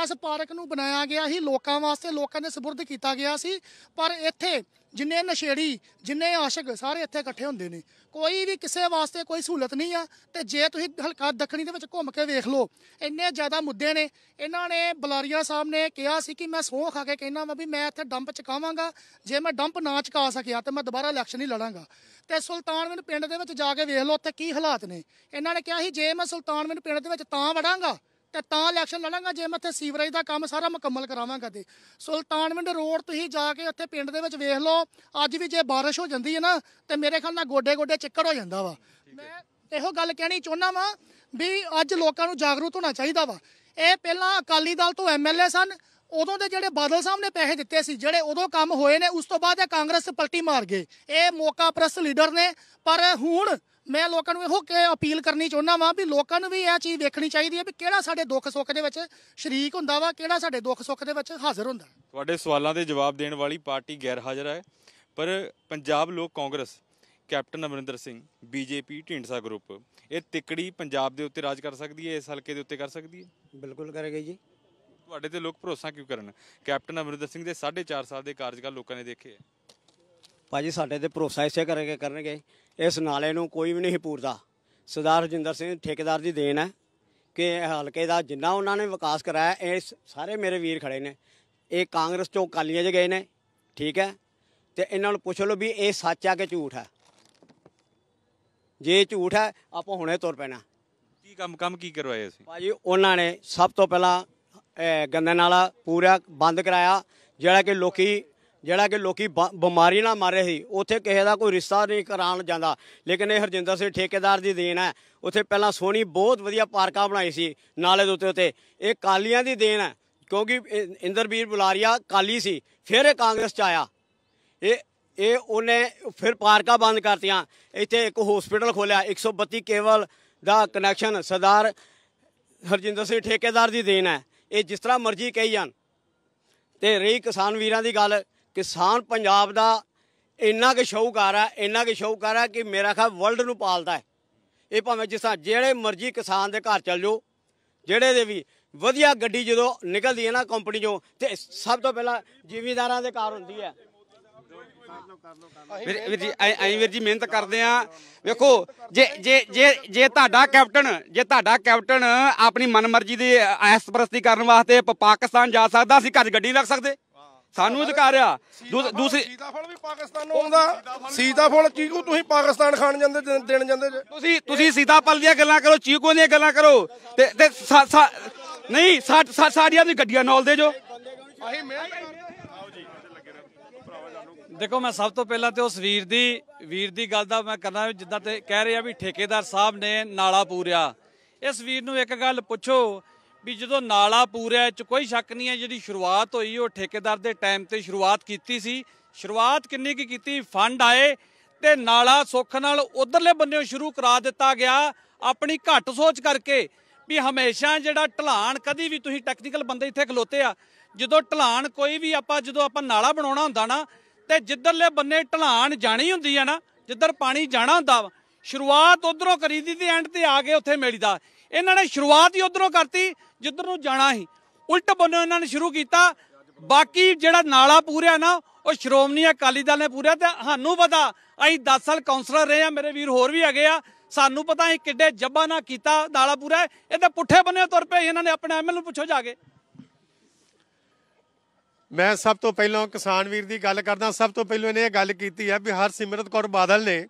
ਐਸ ਪਾਰਕ ਨੂੰ ਬਣਾਇਆ ਗਿਆ ਸੀ ਲੋਕਾਂ ਵਾਸਤੇ ਲੋਕਾਂ ਦੇ ਸਬੁਰਦ ਕੀਤਾ ਗਿਆ ਸੀ ਪਰ ਇੱਥੇ ਜਿੰਨੇ ਨਸ਼ੇੜੀ ਜਿੰਨੇ ਆਸ਼ਕ ਸਾਰੇ ਇੱਥੇ ਇਕੱਠੇ ਹੁੰਦੇ ਨੇ ਕੋਈ ਵੀ ਕਿਸੇ ਵਾਸਤੇ ਕੋਈ ਸਹੂਲਤ ਨਹੀਂ ਆ ਤੇ ਜੇ ਤੁਸੀਂ ਹਲਕਾ ਦੱਖਣੀ ਦੇ ਵਿੱਚ ਘੁੰਮ ਕੇ ਵੇਖ ਲਓ ਇੰਨੇ ਜ਼ਿਆਦਾ ਮੁੱਦੇ ਨੇ ਇਹਨਾਂ ਨੇ ਬਲਾਰੀਆ ਸਾਹਿਬ ਨੇ ਕਿਹਾ ਸੀ ਕਿ ਮੈਂ ਸੌਂ ਖਾ ਕੇ ਕਹਿਣਾ ਵਾ ਵੀ ਮੈਂ ਇੱਥੇ ਡੰਪ ਚਕਾਵਾਂਗਾ ਜੇ ਮੈਂ ਡੰਪ ਨਾ ਚਕਾ ਸਕਿਆ ਤੇ ਮੈਂ ਦੁਬਾਰਾ ਇਲੈਕਸ਼ਨ ਹੀ ਲੜਾਂਗਾ ਤੇ ਸੁਲਤਾਨਵਿੰਦ ਪਿੰਡ ਦੇ ਵਿੱਚ ਜਾ ਕੇ ਵੇਖ ਲਓ ਉੱਥੇ ਕੀ ਹਾਲਾਤ ਨੇ ਇਹਨਾਂ ਨੇ ਕਿਹਾ ਸੀ ਜੇ ਮੈਂ ਸੁਲਤਾਨਵਿੰਦ ਪਿੰਡ ਦੇ ਵਿੱਚ ਤਾਂ ਵੜਾਂਗਾ ਤੇ ਤਾਂ ਇਲੈਕਸ਼ਨ ਲੜਾਂਗਾ ਜੇ ਮੈਂ ਇੱਥੇ ਸੀਵਰੇਜ ਦਾ ਕੰਮ ਸਾਰਾ ਮੁਕੰਮਲ ਕਰਾਵਾਂਗਾ ਤੇ ਸੁਲਤਾਨਵਿੰਡ ਰੋਡ ਤੁਸੀਂ ਜਾ ਕੇ ਉੱਥੇ ਪਿੰਡ ਦੇ ਵਿੱਚ ਵੇਖ ਲਓ ਅੱਜ ਵੀ ਜੇ ਬਾਰਿਸ਼ ਹੋ ਜਾਂਦੀ ਹੈ ਨਾ ਤੇ ਮੇਰੇ ਖਿਆਲ ਨਾਲ ਗੋਡੇ ਗੋਡੇ ਚਿੱਕੜ ਹੋ ਜਾਂਦਾ ਵਾ ਮੈਂ ਇਹੋ ਗੱਲ ਕਹਿਣੀ ਚਾਹੁੰਦਾ ਵਾਂ ਵੀ ਅੱਜ ਲੋਕਾਂ ਨੂੰ ਜਾਗਰੂਕ ਹੋਣਾ ਚਾਹੀਦਾ ਵਾ ਇਹ ਪਹਿਲਾਂ ਅਕਾਲੀ ਦਲ ਤੋਂ ਐਮਐਲਏ ਸਨ ਉਦੋਂ ਦੇ ਜਿਹੜੇ ਬਾਦਲ ਸਾਹਿਬ ਨੇ ਪੈਸੇ ਦਿੱਤੇ ਸੀ ਜਿਹੜੇ ਉਦੋਂ ਕੰਮ ਹੋਏ ਨੇ ਉਸ ਤੋਂ ਬਾਅਦ ਇਹ ਕਾਂਗਰਸ ਪਲਟੀ ਮਾਰ ਗਏ ਇਹ ਮੌਕਾ ਪ੍ਰਸ ਲੀਡਰ ਨੇ ਪਰ ਹੁਣ ਮੈਂ ਲੋਕਾਂ ਨੂੰ ਇਹੋ ਕੇ ਅਪੀਲ ਕਰਨੀ ਚਾਹੁੰਦਾ ਵਾਂ ਵੀ ਲੋਕਾਂ ਨੂੰ ਵੀ ਇਹ ਚੀਜ਼ ਵੇਖਣੀ ਚਾਹੀਦੀ ਹੈ ਵੀ ਕਿਹੜਾ ਸਾਡੇ ਦੁੱਖ ਸੁੱਖ ਦੇ ਵਿੱਚ ਸ਼ਰੀਕ ਹੁੰਦਾ ਵਾ ਕਿਹੜਾ ਸਾਡੇ ਦੁੱਖ ਸੁੱਖ ਦੇ ਵਿੱਚ ਹਾਜ਼ਰ ਹੁੰਦਾ ਤੁਹਾਡੇ ਸਵਾਲਾਂ ਦੇ ਜਵਾਬ ਦੇਣ ਵਾਲੀ ਪਾਰਟੀ ਗੈਰ ਹਾਜ਼ਰ ਹੈ ਪਰ Punjab Lok Congress Captain Amarinder Singh BJP Dhindsa group ਇਹ ਤਿੱਕੜੀ ਪੰਜਾਬ ਦੇ ਉੱਤੇ ਰਾਜ ਕਰ ਸਕਦੀ ਹੈ ਇਸ ਹਲਕੇ ਦੇ ਉੱਤੇ ਕਰ ਸਕਦੀ ਹੈ ਬਿਲਕੁਲ ਕਰੇਗੀ ਜੀ ਤੁਹਾਡੇ ਤੇ ਲੋਕ ਭਰੋਸਾ ਕਿਉਂ ਕਰਨ ਕੈਪਟਨ ਅਮਰਿੰਦਰ ਸਿੰਘ ਦੇ 4.5 ਸਾਲ ਦੇ ਕਾਰਜਕਾਲ ਲੋਕਾਂ ਨੇ ਦੇਖੇ ਹੈ ਭਾਜੀ ਸਾਡੇ ਤੇ ਭਰੋਸਾ ਇਸੇ ਕਰਕੇ ਕਰਨਗੇ ਇਸ ਨਾਲੇ ਨੂੰ ਕੋਈ ਵੀ ਨਹੀਂ ਪੂਰਦਾ ਸਰਦਾਰ ਰਜਿੰਦਰ ਸਿੰਘ ਠੇਕੇਦਾਰ ਦੀ ਦੇਣ ਹੈ ਕਿ ਹਲਕੇ ਦਾ ਜਿੰਨਾ ਉਹਨਾਂ ਨੇ ਵਿਕਾਸ ਕਰਾਇਆ ਇਸ ਸਾਰੇ ਮੇਰੇ ਵੀਰ ਖੜੇ ਨੇ ਇਹ ਕਾਂਗਰਸ ਤੋਂ ਕਾਲੀਆਂ 'ਚ ਗਏ ਨੇ ਠੀਕ ਹੈ ਤੇ ਇਹਨਾਂ ਨੂੰ ਪੁੱਛ ਲਓ ਵੀ ਇਹ ਸੱਚ ਆ ਕਿ ਝੂਠ ਹੈ ਜੇ ਝੂਠ ਹੈ ਆਪਾਂ ਹੁਣੇ ਤੁਰ ਪੈਣਾ ਕੀ ਕੰਮ ਕੰਮ ਕੀ ਕਰਵਾਏ ਅਸੀਂ ਭਾਜੀ ਉਹਨਾਂ ਨੇ ਸਭ ਤੋਂ ਪਹਿਲਾਂ ਗੰਦੇ ਨਾਲਾ ਪੂਰਾ ਬੰਦ ਕਰਾਇਆ ਜਿਹੜਾ ਕਿ ਲੋਕੀ ਜਿਹੜਾ ਕਿ ਲੋਕੀ ਬਿਮਾਰੀ ਨਾਲ ਮਾਰੇ ਸੀ ਉੱਥੇ ਕਿਸੇ ਦਾ ਕੋਈ ਰਿਸ਼ਤਾ ਨਹੀਂ ਕਰਾਉਣ ਜਾਂਦਾ ਲੇਕਿਨ ਇਹ ਹਰਜਿੰਦਰ ਸਿੰਘ ਠੇਕੇਦਾਰ ਦੀ ਦੇਣ ਹੈ ਉੱਥੇ ਪਹਿਲਾਂ ਸੋਹਣੀ ਬਹੁਤ ਵਧੀਆ ਪਾਰਕਾਂ ਬਣਾਈ ਸੀ ਨਾਲੇ ਦੇ ਉੱਤੇ ਉੱਤੇ ਇਹ ਕਾਲੀਆਂ ਦੀ ਦੇਣ ਹੈ ਕਿਉਂਕਿ ਇੰਦਰਵੀਰ ਬੁਲਾਰੀਆ ਕਾਲੀ ਸੀ ਫਿਰ ਇਹ ਕਾਂਗਰਸ ਚ ਆਇਆ ਇਹ ਇਹ ਉਹਨੇ ਫਿਰ ਪਾਰਕਾਂ ਬੰਦ ਕਰਤੀਆਂ ਇੱਥੇ ਇੱਕ ਹਸਪੀਟਲ ਖੋਲਿਆ 132 ਕੇਵਲ ਦਾ ਕਨੈਕਸ਼ਨ ਸਰਦਾਰ ਹਰਜਿੰਦਰ ਸਿੰਘ ਠੇਕੇਦਾਰ ਦੀ ਦੇਣ ਹੈ ਇਹ ਜਿਸ ਤਰ੍ਹਾਂ ਮਰਜ਼ੀ ਕਹੀ ਜਾਣ ਤੇ ਰਹੀ ਕਿਸਾਨ ਵੀਰਾਂ ਦੀ ਗੱਲ ਕਿਸਾਨ ਪੰਜਾਬ ਦਾ ਇੰਨਾ ਕਿ ਸ਼ੌਕਾਰ ਆ ਇੰਨਾ ਕਿ ਸ਼ੌਕਾਰ ਆ ਕਿ ਮੇਰਾ ਖਾ ਵਰਲਡ ਨੂੰ ਪਾਲਦਾ ਹੈ ਇਹ ਭਾਵੇਂ ਜਿਸਾਂ ਜਿਹੜੇ ਮਰਜ਼ੀ ਕਿਸਾਨ ਦੇ ਘਰ ਚੱਲ ਜਾਓ ਜਿਹੜੇ ਦੇ ਵੀ ਵਧੀਆ ਗੱਡੀ ਜਦੋਂ ਨਿਕਲਦੀ ਹੈ ਨਾ ਕੰਪਨੀ ਚੋਂ ਤੇ ਸਭ ਤੋਂ ਪਹਿਲਾਂ ਜ਼ਿਮੀਦਾਰਾਂ ਦੇ ਘਰ ਹੁੰਦੀ ਹੈ ਵੀਰ ਵੀਰ ਜੀ ਐਂ ਵੀਰ ਜੀ ਮਿਹਨਤ ਕਰਦੇ ਆ ਵੇਖੋ ਜੇ ਜੇ ਜੇ ਜੇ ਤੁਹਾਡਾ ਕੈਪਟਨ ਜੇ ਤੁਹਾਡਾ ਕੈਪਟਨ ਆਪਣੀ ਮਨਮਰਜ਼ੀ ਦੀ ਐਸਪ੍ਰਸਤੀ ਕਰਨ ਵਾਸਤੇ ਪਾਕਿਸਤਾਨ ਜਾ ਸਕਦਾ ਸੀ ਕੱਜ ਗੱਡੀ ਲੱਗ ਸਕਦੇ ਸਾਨੂੰ ਅਧਿਕਾਰ ਆ ਦੂਸਰੀ ਸੀਤਾਫਲ ਵੀ ਪਾਕਿਸਤਾਨ ਨੂੰ ਆਉਂਦਾ ਸੀਤਾਫਲ ਚੀਕੂ ਤੁਸੀਂ ਪਾਕਿਸਤਾਨ ਖਾਣ ਜਾਂਦੇ ਦੇਣ ਜਾਂਦੇ ਤੁਸੀਂ ਤੁਸੀਂ ਸੀਤਾਫਲ ਦੀਆਂ ਗੱਲਾਂ ਕਰੋ ਚੀਕੋ ਦੀਆਂ ਗੱਲਾਂ ਕਰੋ ਤੇ ਤੇ ਨਹੀਂ ਸਾ- ਸਾਡੀਆਂ ਦੀ ਗੱਡੀਆਂ ਨਾਲ ਦੇ ਜੋ ਅਸੀਂ ਮਿਹਨਤ ਦੇਖੋ ਮੈਂ ਸਭ ਤੋਂ ਪਹਿਲਾਂ ਤੇ ਉਸ ਵੀਰ ਦੀ ਵੀਰ ਦੀ ਗੱਲ ਦਾ ਮੈਂ ਕਰਨਾ ਜਿੱਦਾਂ ਤੇ ਕਹਿ ਰਹੇ ਆ ਵੀ ਠੇਕੇਦਾਰ ਸਾਹਿਬ ਨੇ ਨਾਲਾ ਪੂਰਿਆ ਇਸ ਵੀਰ ਨੂੰ ਇੱਕ ਗੱਲ ਪੁੱਛੋ ਵੀ ਜਦੋਂ ਨਾਲਾ ਪੂਰਿਆ ਚ ਕੋਈ ਸ਼ੱਕ ਨਹੀਂ ਹੈ ਜਿਹੜੀ ਸ਼ੁਰੂਆਤ ਹੋਈ ਉਹ ਠੇਕੇਦਾਰ ਦੇ ਟਾਈਮ ਤੇ ਸ਼ੁਰੂਆਤ ਕੀਤੀ ਸੀ ਸ਼ੁਰੂਆਤ ਕਿੰਨੀ ਕੀ ਕੀਤੀ ਫੰਡ ਆਏ ਤੇ ਨਾਲਾ ਸੁੱਖ ਨਾਲ ਉਧਰਲੇ ਬੰਨਿਓ ਸ਼ੁਰੂ ਕਰਾ ਦਿੱਤਾ ਗਿਆ ਆਪਣੀ ਘੱਟ ਸੋਚ ਕਰਕੇ ਵੀ ਹਮੇਸ਼ਾ ਜਿਹੜਾ ਢਲਾਨ ਕਦੀ ਵੀ ਤੁਸੀਂ ਟੈਕਨੀਕਲ ਬੰਦੇ ਇੱਥੇ ਖਲੋਤੇ ਆ ਜਦੋਂ ਢਲਾਨ ਕੋਈ ਵੀ ਆਪਾਂ ਜਦੋਂ ਆਪਾਂ ਨਾਲਾ ਬਣਾਉਣਾ ਹੁੰਦਾ ਨਾ ਤੇ ਜਿੱਧਰਲੇ ਬੰਨੇ ਢਲਾਨ ਜਾਣੀ ਹੁੰਦੀ ਆ ਨਾ ਜਿੱਧਰ ਪਾਣੀ ਜਾਣਾ ਹੁੰਦਾ ਸ਼ੁਰੂਆਤ ਉਧਰੋਂ ਕਰੀਦੀ ਤੇ ਐਂਡ ਤੇ ਆ ਕੇ ਉੱਥੇ ਮਿਲਦਾ ਇਹਨਾਂ ਨੇ ਸ਼ੁਰੂਆਤ ਹੀ ਉਧਰੋਂ ਕਰਤੀ ਜਿੱਧਰ ਨੂੰ ਜਾਣਾ ਸੀ ਉਲਟ ਬੰਨੋਂ ਇਹਨਾਂ ਨੇ ਸ਼ੁਰੂ ਕੀਤਾ ਬਾਕੀ ਜਿਹੜਾ ਨਾਲਾ ਪੂਰਿਆ ਨਾ ਉਹ ਸ਼੍ਰੋਮਣੀ ਅਕਾਲੀ ਦਲ ਨੇ ਪੂਰਿਆ ਤੇ ਸਾਨੂੰ ਪਤਾ ਅਸੀਂ 10 ਸਾਲ ਕਾਉਂਸਲਰ ਰਹੇ ਆ ਮੇਰੇ ਵੀਰ ਹੋਰ ਵੀ ਹੈਗੇ ਆ ਸਾਨੂੰ ਪਤਾ ਅਸੀਂ ਕਿੱਡੇ ਜੱਬਾ ਨਾ ਕੀਤਾ ਨਾਲਾ ਪੂਰਾ ਇਹਦੇ ਪੁੱਠੇ ਬੰਨੇ ਤੁਰ ਪਏ ਇਹਨਾਂ ਨੇ ਆਪਣੇ ਐਮਐਲ ਨੂੰ ਪੁੱਛੋ ਜਾ ਕੇ ਮੈਂ ਸਭ ਤੋਂ ਪਹਿਲਾਂ ਕਿਸਾਨ ਵੀਰ ਦੀ ਗੱਲ ਕਰਦਾ ਸਭ ਤੋਂ ਪਹਿਲਾਂ ਇਹਨੇ ਇਹ ਗੱਲ ਕੀਤੀ ਹੈ ਵੀ ਹਰ ਸਿਮਰਤ ਕੌਰ ਬਾਦਲ ਨੇ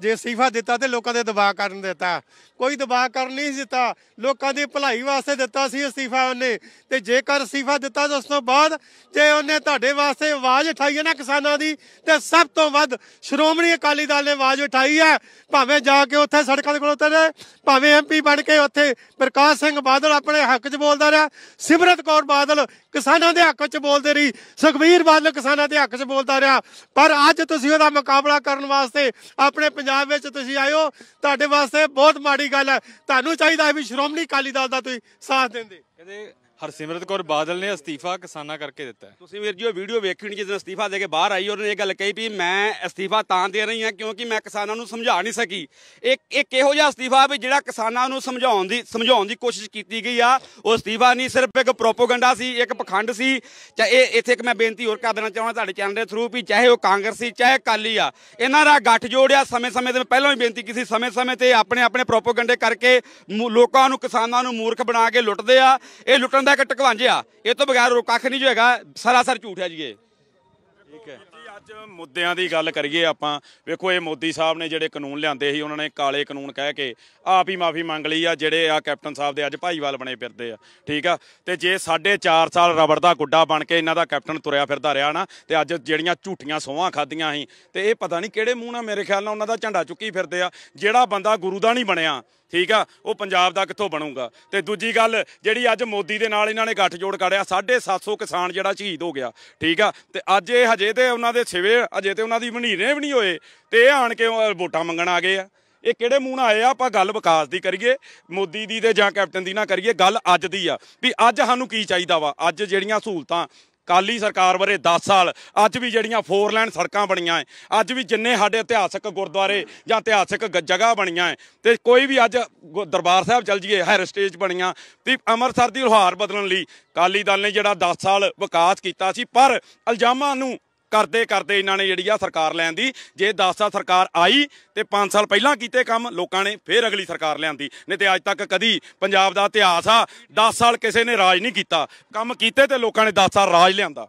ਜੇ ਅਸਤੀਫਾ ਦਿੱਤਾ ਤੇ ਲੋਕਾਂ ਦੇ ਦਬਾਅ ਕਰਨ ਦਿੱਤਾ ਕੋਈ ਦਬਾਅ ਕਰਨ ਨਹੀਂ ਦਿੱਤਾ ਲੋਕਾਂ ਦੀ ਭਲਾਈ ਵਾਸਤੇ ਦਿੱਤਾ ਸੀ ਅਸਤੀਫਾ ਉਹਨੇ ਤੇ ਜੇਕਰ ਅਸਤੀਫਾ ਦਿੱਤਾ ਉਸ ਤੋਂ ਬਾਅਦ ਜੇ ਉਹਨੇ ਤੁਹਾਡੇ ਵਾਸਤੇ ਆਵਾਜ਼ ਉਠਾਈ ਹੈ ਨਾ ਕਿਸਾਨਾਂ ਦੀ ਤੇ ਸਭ ਤੋਂ ਵੱਧ ਸ਼੍ਰੋਮਣੀ ਅਕਾਲੀ ਦਲ ਨੇ ਆਵਾਜ਼ ਉਠਾਈ ਹੈ ਭਾਵੇਂ ਜਾ ਕੇ ਉੱਥੇ ਸੜਕਾਂ ਦੇ ਕੋਲ ਉਤਰੇ ਭਾਵੇਂ ਐਮਪੀ ਬਣ ਕੇ ਉੱਥੇ ਪ੍ਰਕਾਸ਼ ਸਿੰਘ ਬਾਦਲ ਆਪਣੇ ਹੱਕ 'ਚ ਬੋਲਦਾ ਰਿਹਾ ਸਿਮਰਤ ਕੌਰ ਬਾਦਲ ਕਿਸਾਨਾਂ ਦੇ ਹੱਕ 'ਚ ਬੋਲਦੇ ਰਹੀ ਸੁਖਵੀਰ ਬਾਦਲ ਕਿਸਾਨਾਂ ਦੇ ਹੱਕ 'ਚ ਬੋਲਦਾ ਰਿਹਾ ਪਰ ਅੱਜ ਤੁਸੀਂ ਉਹਦਾ ਮੁਕਾਬਲਾ ਕਰਨ ਵਾਸਤੇ ਆਪਣੇ ਪੰਜਾਬ ਵਿੱਚ ਤੁਸੀਂ ਆਇਓ ਤੁਹਾਡੇ ਵਾਸਤੇ ਬਹੁਤ ਮਾੜੀ ਗੱਲ ਹੈ ਤੁਹਾਨੂੰ ਚਾਹੀਦਾ ਵੀ ਸ਼੍ਰੋਮਣੀ ਅਕਾਲੀ ਦਲ ਦਾ ਤੁਸੀਂ ਸਾਥ ਦਿੰਦੇ ਹਰਸਿਮਰਤ ਕੌਰ ਬਾਦਲ ਨੇ ਅਸਤੀਫਾ ਕਿਸਾਨਾਂ ਕਰਕੇ ਦਿੱਤਾ ਤੁਸੀਂ ਵੀਰ ਜੀ ਉਹ ਵੀਡੀਓ ਵੇਖੀ ਨਹੀਂ ਜਿਸ ਅਸਤੀਫਾ ਦੇ ਕੇ ਬਾਹਰ ਆਈ ਉਹਨੇ ਇਹ ਗੱਲ ਕਹੀ ਵੀ ਮੈਂ ਅਸਤੀਫਾ ਤਾਂ ਦੇ ਰਹੀ ਹਾਂ ਕਿਉਂਕਿ ਮੈਂ ਕਿਸਾਨਾਂ ਨੂੰ ਸਮਝਾ ਨਹੀਂ ਸਕੀ ਇੱਕ ਇਹ ਕਿਹੋ ਜਿਹਾ ਅਸਤੀਫਾ ਵੀ ਜਿਹੜਾ ਕਿਸਾਨਾਂ ਨੂੰ ਸਮਝਾਉਣ ਦੀ ਸਮਝਾਉਣ ਦੀ ਕੋਸ਼ਿਸ਼ ਕੀਤੀ ਗਈ ਆ ਉਹ ਅਸਤੀਫਾ ਨਹੀਂ ਸਿਰਫ ਇੱਕ ਪ੍ਰੋਪੋਗੈਂਡਾ ਸੀ ਇੱਕ ਪਖੰਡ ਸੀ ਇਹ ਇੱਥੇ ਇੱਕ ਮੈਂ ਬੇਨਤੀ ਹੋਰ ਕਰ ਦੇਣਾ ਚਾਹੁੰਦਾ ਤੁਹਾਡੇ ਚੈਨਲ ਦੇ ਥਰੂ ਵੀ ਚਾਹੇ ਉਹ ਕਾਂਗਰਸੀ ਚਾਹੇ ਕਾਲੀ ਆ ਇਹਨਾਂ ਦਾ ਗੱਠ ਜੋੜਿਆ ਸਮੇਂ-ਸਮੇਂ ਤੇ ਪਹਿਲਾਂ ਵੀ ਬੇਨਤੀ ਕੀਤੀ ਸਮੇਂ-ਸਮੇਂ ਤੇ ਆਪਣੇ ਆਪਣੇ ਪ੍ਰੋਪੋਗੈਂਡੇ ਕਰਕੇ ਲੋਕਾਂ ਨੂੰ ਕਿਸਾਨਾਂ ਨੂੰ ਮੂਰਖ ਬਣਾ ਕੇ ਲੁੱਟਦੇ ਆ ਇਹ ਲੁੱਟਣ ਹੁੰਦਾ ਕਿ ਟਕਵਾਂਜਿਆ ਇਹ ਤੋਂ ਬਗੈਰ ਰੋ ਕੱਖ ਨਹੀਂ ਜੋ ਹੈਗਾ ਸਰਾਸਰ ਝੂਠ ਹੈ ਜੀ ਇਹ ਠੀਕ ਹੈ ਅੱਜ ਮੁੱਦਿਆਂ ਦੀ ਗੱਲ ਕਰੀਏ ਆਪਾਂ ਵੇਖੋ ਇਹ ਮੋਦੀ ਸਾਹਿਬ ਨੇ ਜਿਹੜੇ ਕਾਨੂੰਨ ਲਿਆਂਦੇ ਸੀ ਉਹਨਾਂ ਨੇ ਕਾਲੇ ਕਾਨੂੰਨ ਕਹਿ ਕੇ ਆਪ ਹੀ ਮਾਫੀ ਮੰਗ ਲਈ ਆ ਜਿਹੜੇ ਆ ਕੈਪਟਨ ਸਾਹਿਬ ਦੇ ਅੱਜ ਭਾਈਵਾਲ ਬਣੇ ਫਿਰਦੇ ਆ ਠੀਕ ਆ ਤੇ ਜੇ 4.5 ਸਾਲ ਰਬੜ ਦਾ ਗੁੱਡਾ ਬਣ ਕੇ ਇਹਨਾਂ ਦਾ ਕੈਪਟਨ ਤੁਰਿਆ ਫਿਰਦਾ ਰਿਹਾ ਨਾ ਤੇ ਅੱਜ ਜਿਹੜੀਆਂ ਝੂਠੀਆਂ ਸੋਹਾਂ ਖਾਧੀਆਂ ਸੀ ਤੇ ਇਹ ਪਤਾ ਨਹੀਂ ਕਿਹੜੇ ਮੂੰਹ ਨਾਲ ਮੇਰੇ ਖਿਆਲ ਨਾਲ ਉਹਨਾਂ ਦਾ ਝੰਡਾ ਚੁੱਕੀ ਫਿਰਦੇ ਆ ਜਿਹੜਾ ਬੰਦਾ ਗੁਰੂ ਦਾ ਨਹੀਂ ਬਣਿਆ ਠੀਕ ਆ ਉਹ ਪੰਜਾਬ ਦਾ ਕਿੱਥੋਂ ਬਣੂਗਾ ਤੇ ਦੂਜੀ ਗੱਲ ਜਿਹੜੀ ਅੱਜ ਮੋਦੀ ਦੇ ਨਾਲ ਇਹਨਾਂ ਨੇ ਗੱਠਜੋੜ ਕਰਿਆ 750 ਕਿਸਾਨ ਜਿਹੜਾ ਸ਼ਹੀਦ ਹੋ ਗਿਆ ਠੀਕ ਆ ਤੇ ਅੱਜ ਇਹ ਹਜੇ ਤੇ ਉਹਨਾਂ ਦੇ ਸਿਵੇ ਅਜੇ ਤੇ ਉਹਨਾਂ ਦੀ ਮਹੀਨੇ ਵੀ ਨਹੀਂ ਹੋਏ ਤੇ ਇਹ ਆਣ ਕੇ ਵੋਟਾਂ ਮੰਗਣ ਆ ਗਏ ਆ ਇਹ ਕਿਹੜੇ ਮੂੰਹ ਨਾਲ ਆਏ ਆ ਆਪਾਂ ਗੱਲ ਵਿਕਾਸ ਦੀ ਕਰੀਏ ਮੋਦੀ ਦੀ ਤੇ ਜਾਂ ਕੈਪਟਨ ਦੀ ਨਾ ਕਰੀਏ ਗੱਲ ਅੱਜ ਦੀ ਆ ਵੀ ਅੱਜ ਸਾਨੂੰ ਕੀ ਚਾਹੀਦਾ ਵਾ ਅੱਜ ਜਿਹੜੀਆਂ ਸਹੂਲਤਾਂ ਕਾਲੀ ਸਰਕਾਰ ਬਾਰੇ 10 ਸਾਲ ਅੱਜ ਵੀ ਜਿਹੜੀਆਂ ਫੋਰ ਲਾਈਨ ਸੜਕਾਂ ਬਣੀਆਂ ਐ ਅੱਜ ਵੀ ਜਿੰਨੇ ਸਾਡੇ ਇਤਿਹਾਸਕ ਗੁਰਦੁਆਰੇ ਜਾਂ ਇਤਿਹਾਸਕ ਜਗ੍ਹਾ ਬਣੀਆਂ ਐ ਤੇ ਕੋਈ ਵੀ ਅੱਜ ਦਰਬਾਰ ਸਾਹਿਬ ਚਲ ਜੀਏ ਸਟੇਜ ਬਣੀਆਂ ਤੇ ਅੰਮ੍ਰਿਤਸਰ ਦੀ ਲੋਹਾਰ ਬਦਲਣ ਲਈ ਕਾਲੀ ਦਲ ਨੇ ਜਿਹੜਾ 10 ਸਾਲ ਵਿਕਾਸ ਕੀਤਾ ਸੀ ਪਰ ਇਲਜ਼ਾਮਾਂ ਨੂੰ ਕਰਦੇ ਕਰਦੇ ਇਹਨਾਂ ਨੇ ਜਿਹੜੀ ਆ ਸਰਕਾਰ ਲੈਣ ਦੀ ਜੇ 10 ਸਾਲ ਸਰਕਾਰ ਆਈ ਤੇ 5 ਸਾਲ ਪਹਿਲਾਂ ਕੀਤੇ ਕੰਮ ਲੋਕਾਂ ਨੇ ਫੇਰ ਅਗਲੀ ਸਰਕਾਰ ਲਿਆਂਦੀ ਨਹੀਂ ਤੇ ਅੱਜ ਤੱਕ ਕਦੀ ਪੰਜਾਬ ਦਾ ਇਤਿਹਾਸ ਆ 10 ਸਾਲ ਕਿਸੇ ਨੇ ਰਾਜ ਨਹੀਂ ਕੀਤਾ ਕੰਮ ਕੀਤੇ ਤੇ ਲੋਕਾਂ ਨੇ 10 ਸਾਲ ਰਾਜ ਲਿਆਂਦਾ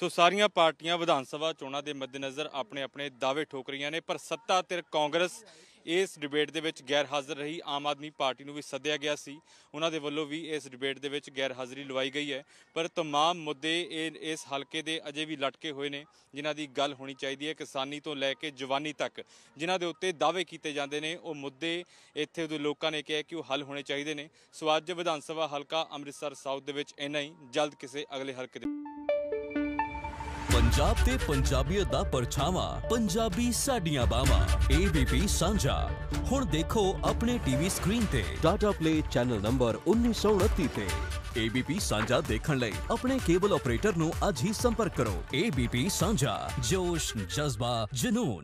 ਸੋ ਸਾਰੀਆਂ ਪਾਰਟੀਆਂ ਵਿਧਾਨ ਸਭਾ ਚੋਣਾਂ ਦੇ ਮੱਦੇਨਜ਼ਰ ਆਪਣੇ ਆਪਣੇ ਦਾਅਵੇ ਠੋਕ ਰਹੀਆਂ ਨੇ ਪਰ ਸੱਤਾ ਤੇ ਕਾਂਗਰਸ ਇਸ ਡਿਬੇਟ ਦੇ ਵਿੱਚ ਗੈਰ ਹਾਜ਼ਰ ਰਹੀ ਆਮ ਆਦਮੀ ਪਾਰਟੀ ਨੂੰ ਵੀ ਸੱਦਿਆ ਗਿਆ ਸੀ ਉਹਨਾਂ ਦੇ ਵੱਲੋਂ ਵੀ ਇਸ ਡਿਬੇਟ ਦੇ ਵਿੱਚ ਗੈਰ ਹਾਜ਼ਰੀ ਲਵਾਈ ਗਈ ਹੈ ਪਰ तमाम ਮੁੱਦੇ ਇਸ ਹਲਕੇ ਦੇ ਅਜੇ ਵੀ ਲਟਕੇ ਹੋਏ ਨੇ ਜਿਨ੍ਹਾਂ ਦੀ ਗੱਲ ਹੋਣੀ ਚਾਹੀਦੀ ਹੈ ਕਿਸਾਨੀ ਤੋਂ ਲੈ ਕੇ ਜਵਾਨੀ ਤੱਕ ਜਿਨ੍ਹਾਂ ਦੇ ਉੱਤੇ ਦਾਅਵੇ ਕੀਤੇ ਜਾਂਦੇ ਨੇ ਉਹ ਮੁੱਦੇ ਇੱਥੇ ਦੇ ਲੋਕਾਂ ਨੇ ਕਿਹਾ ਕਿ ਉਹ ਹੱਲ ਹੋਣੇ ਚਾਹੀਦੇ ਨੇ ਸੋ ਅੱਜ ਵਿਧਾਨ ਸਭਾ ਹਲਕਾ ਅੰਮ੍ਰਿਤਸਰ ਸਾਊਥ ਦੇ ਵਿੱਚ ਇੰਨਾ ਹੀ ਜਲਦ ਕਿਸੇ ਅਗਲੇ ਹਲਕੇ ਦੇ ਪੰਜਾਬ ਤੇ ਪੰਜਾਬੀਅਤ ਦਾ ਪਰਛਾਵਾਂ ਪੰਜਾਬੀ ਸਾਡੀਆਂ ਬਾਵਾਂ ਏਬੀਪੀ ਸਾਂਝਾ ਹੁਣ ਦੇਖੋ ਆਪਣੇ ਟੀਵੀ ਸਕਰੀਨ ਤੇ ਟਾਟਾ ਪਲੇ ਚੈਨਲ ਨੰਬਰ 1929 ਤੇ ਏਬੀਪੀ ਸਾਂਝਾ ਦੇਖਣ ਲਈ ਆਪਣੇ ਕੇਬਲ ਆਪਰੇਟਰ ਨੂੰ ਅੱਜ ਹੀ ਸੰਪਰਕ ਕਰੋ ਏਬੀਪੀ ਸਾਂਝਾ ਜੋਸ਼ ਜਜ਼ਬਾ ਜਨੂਨ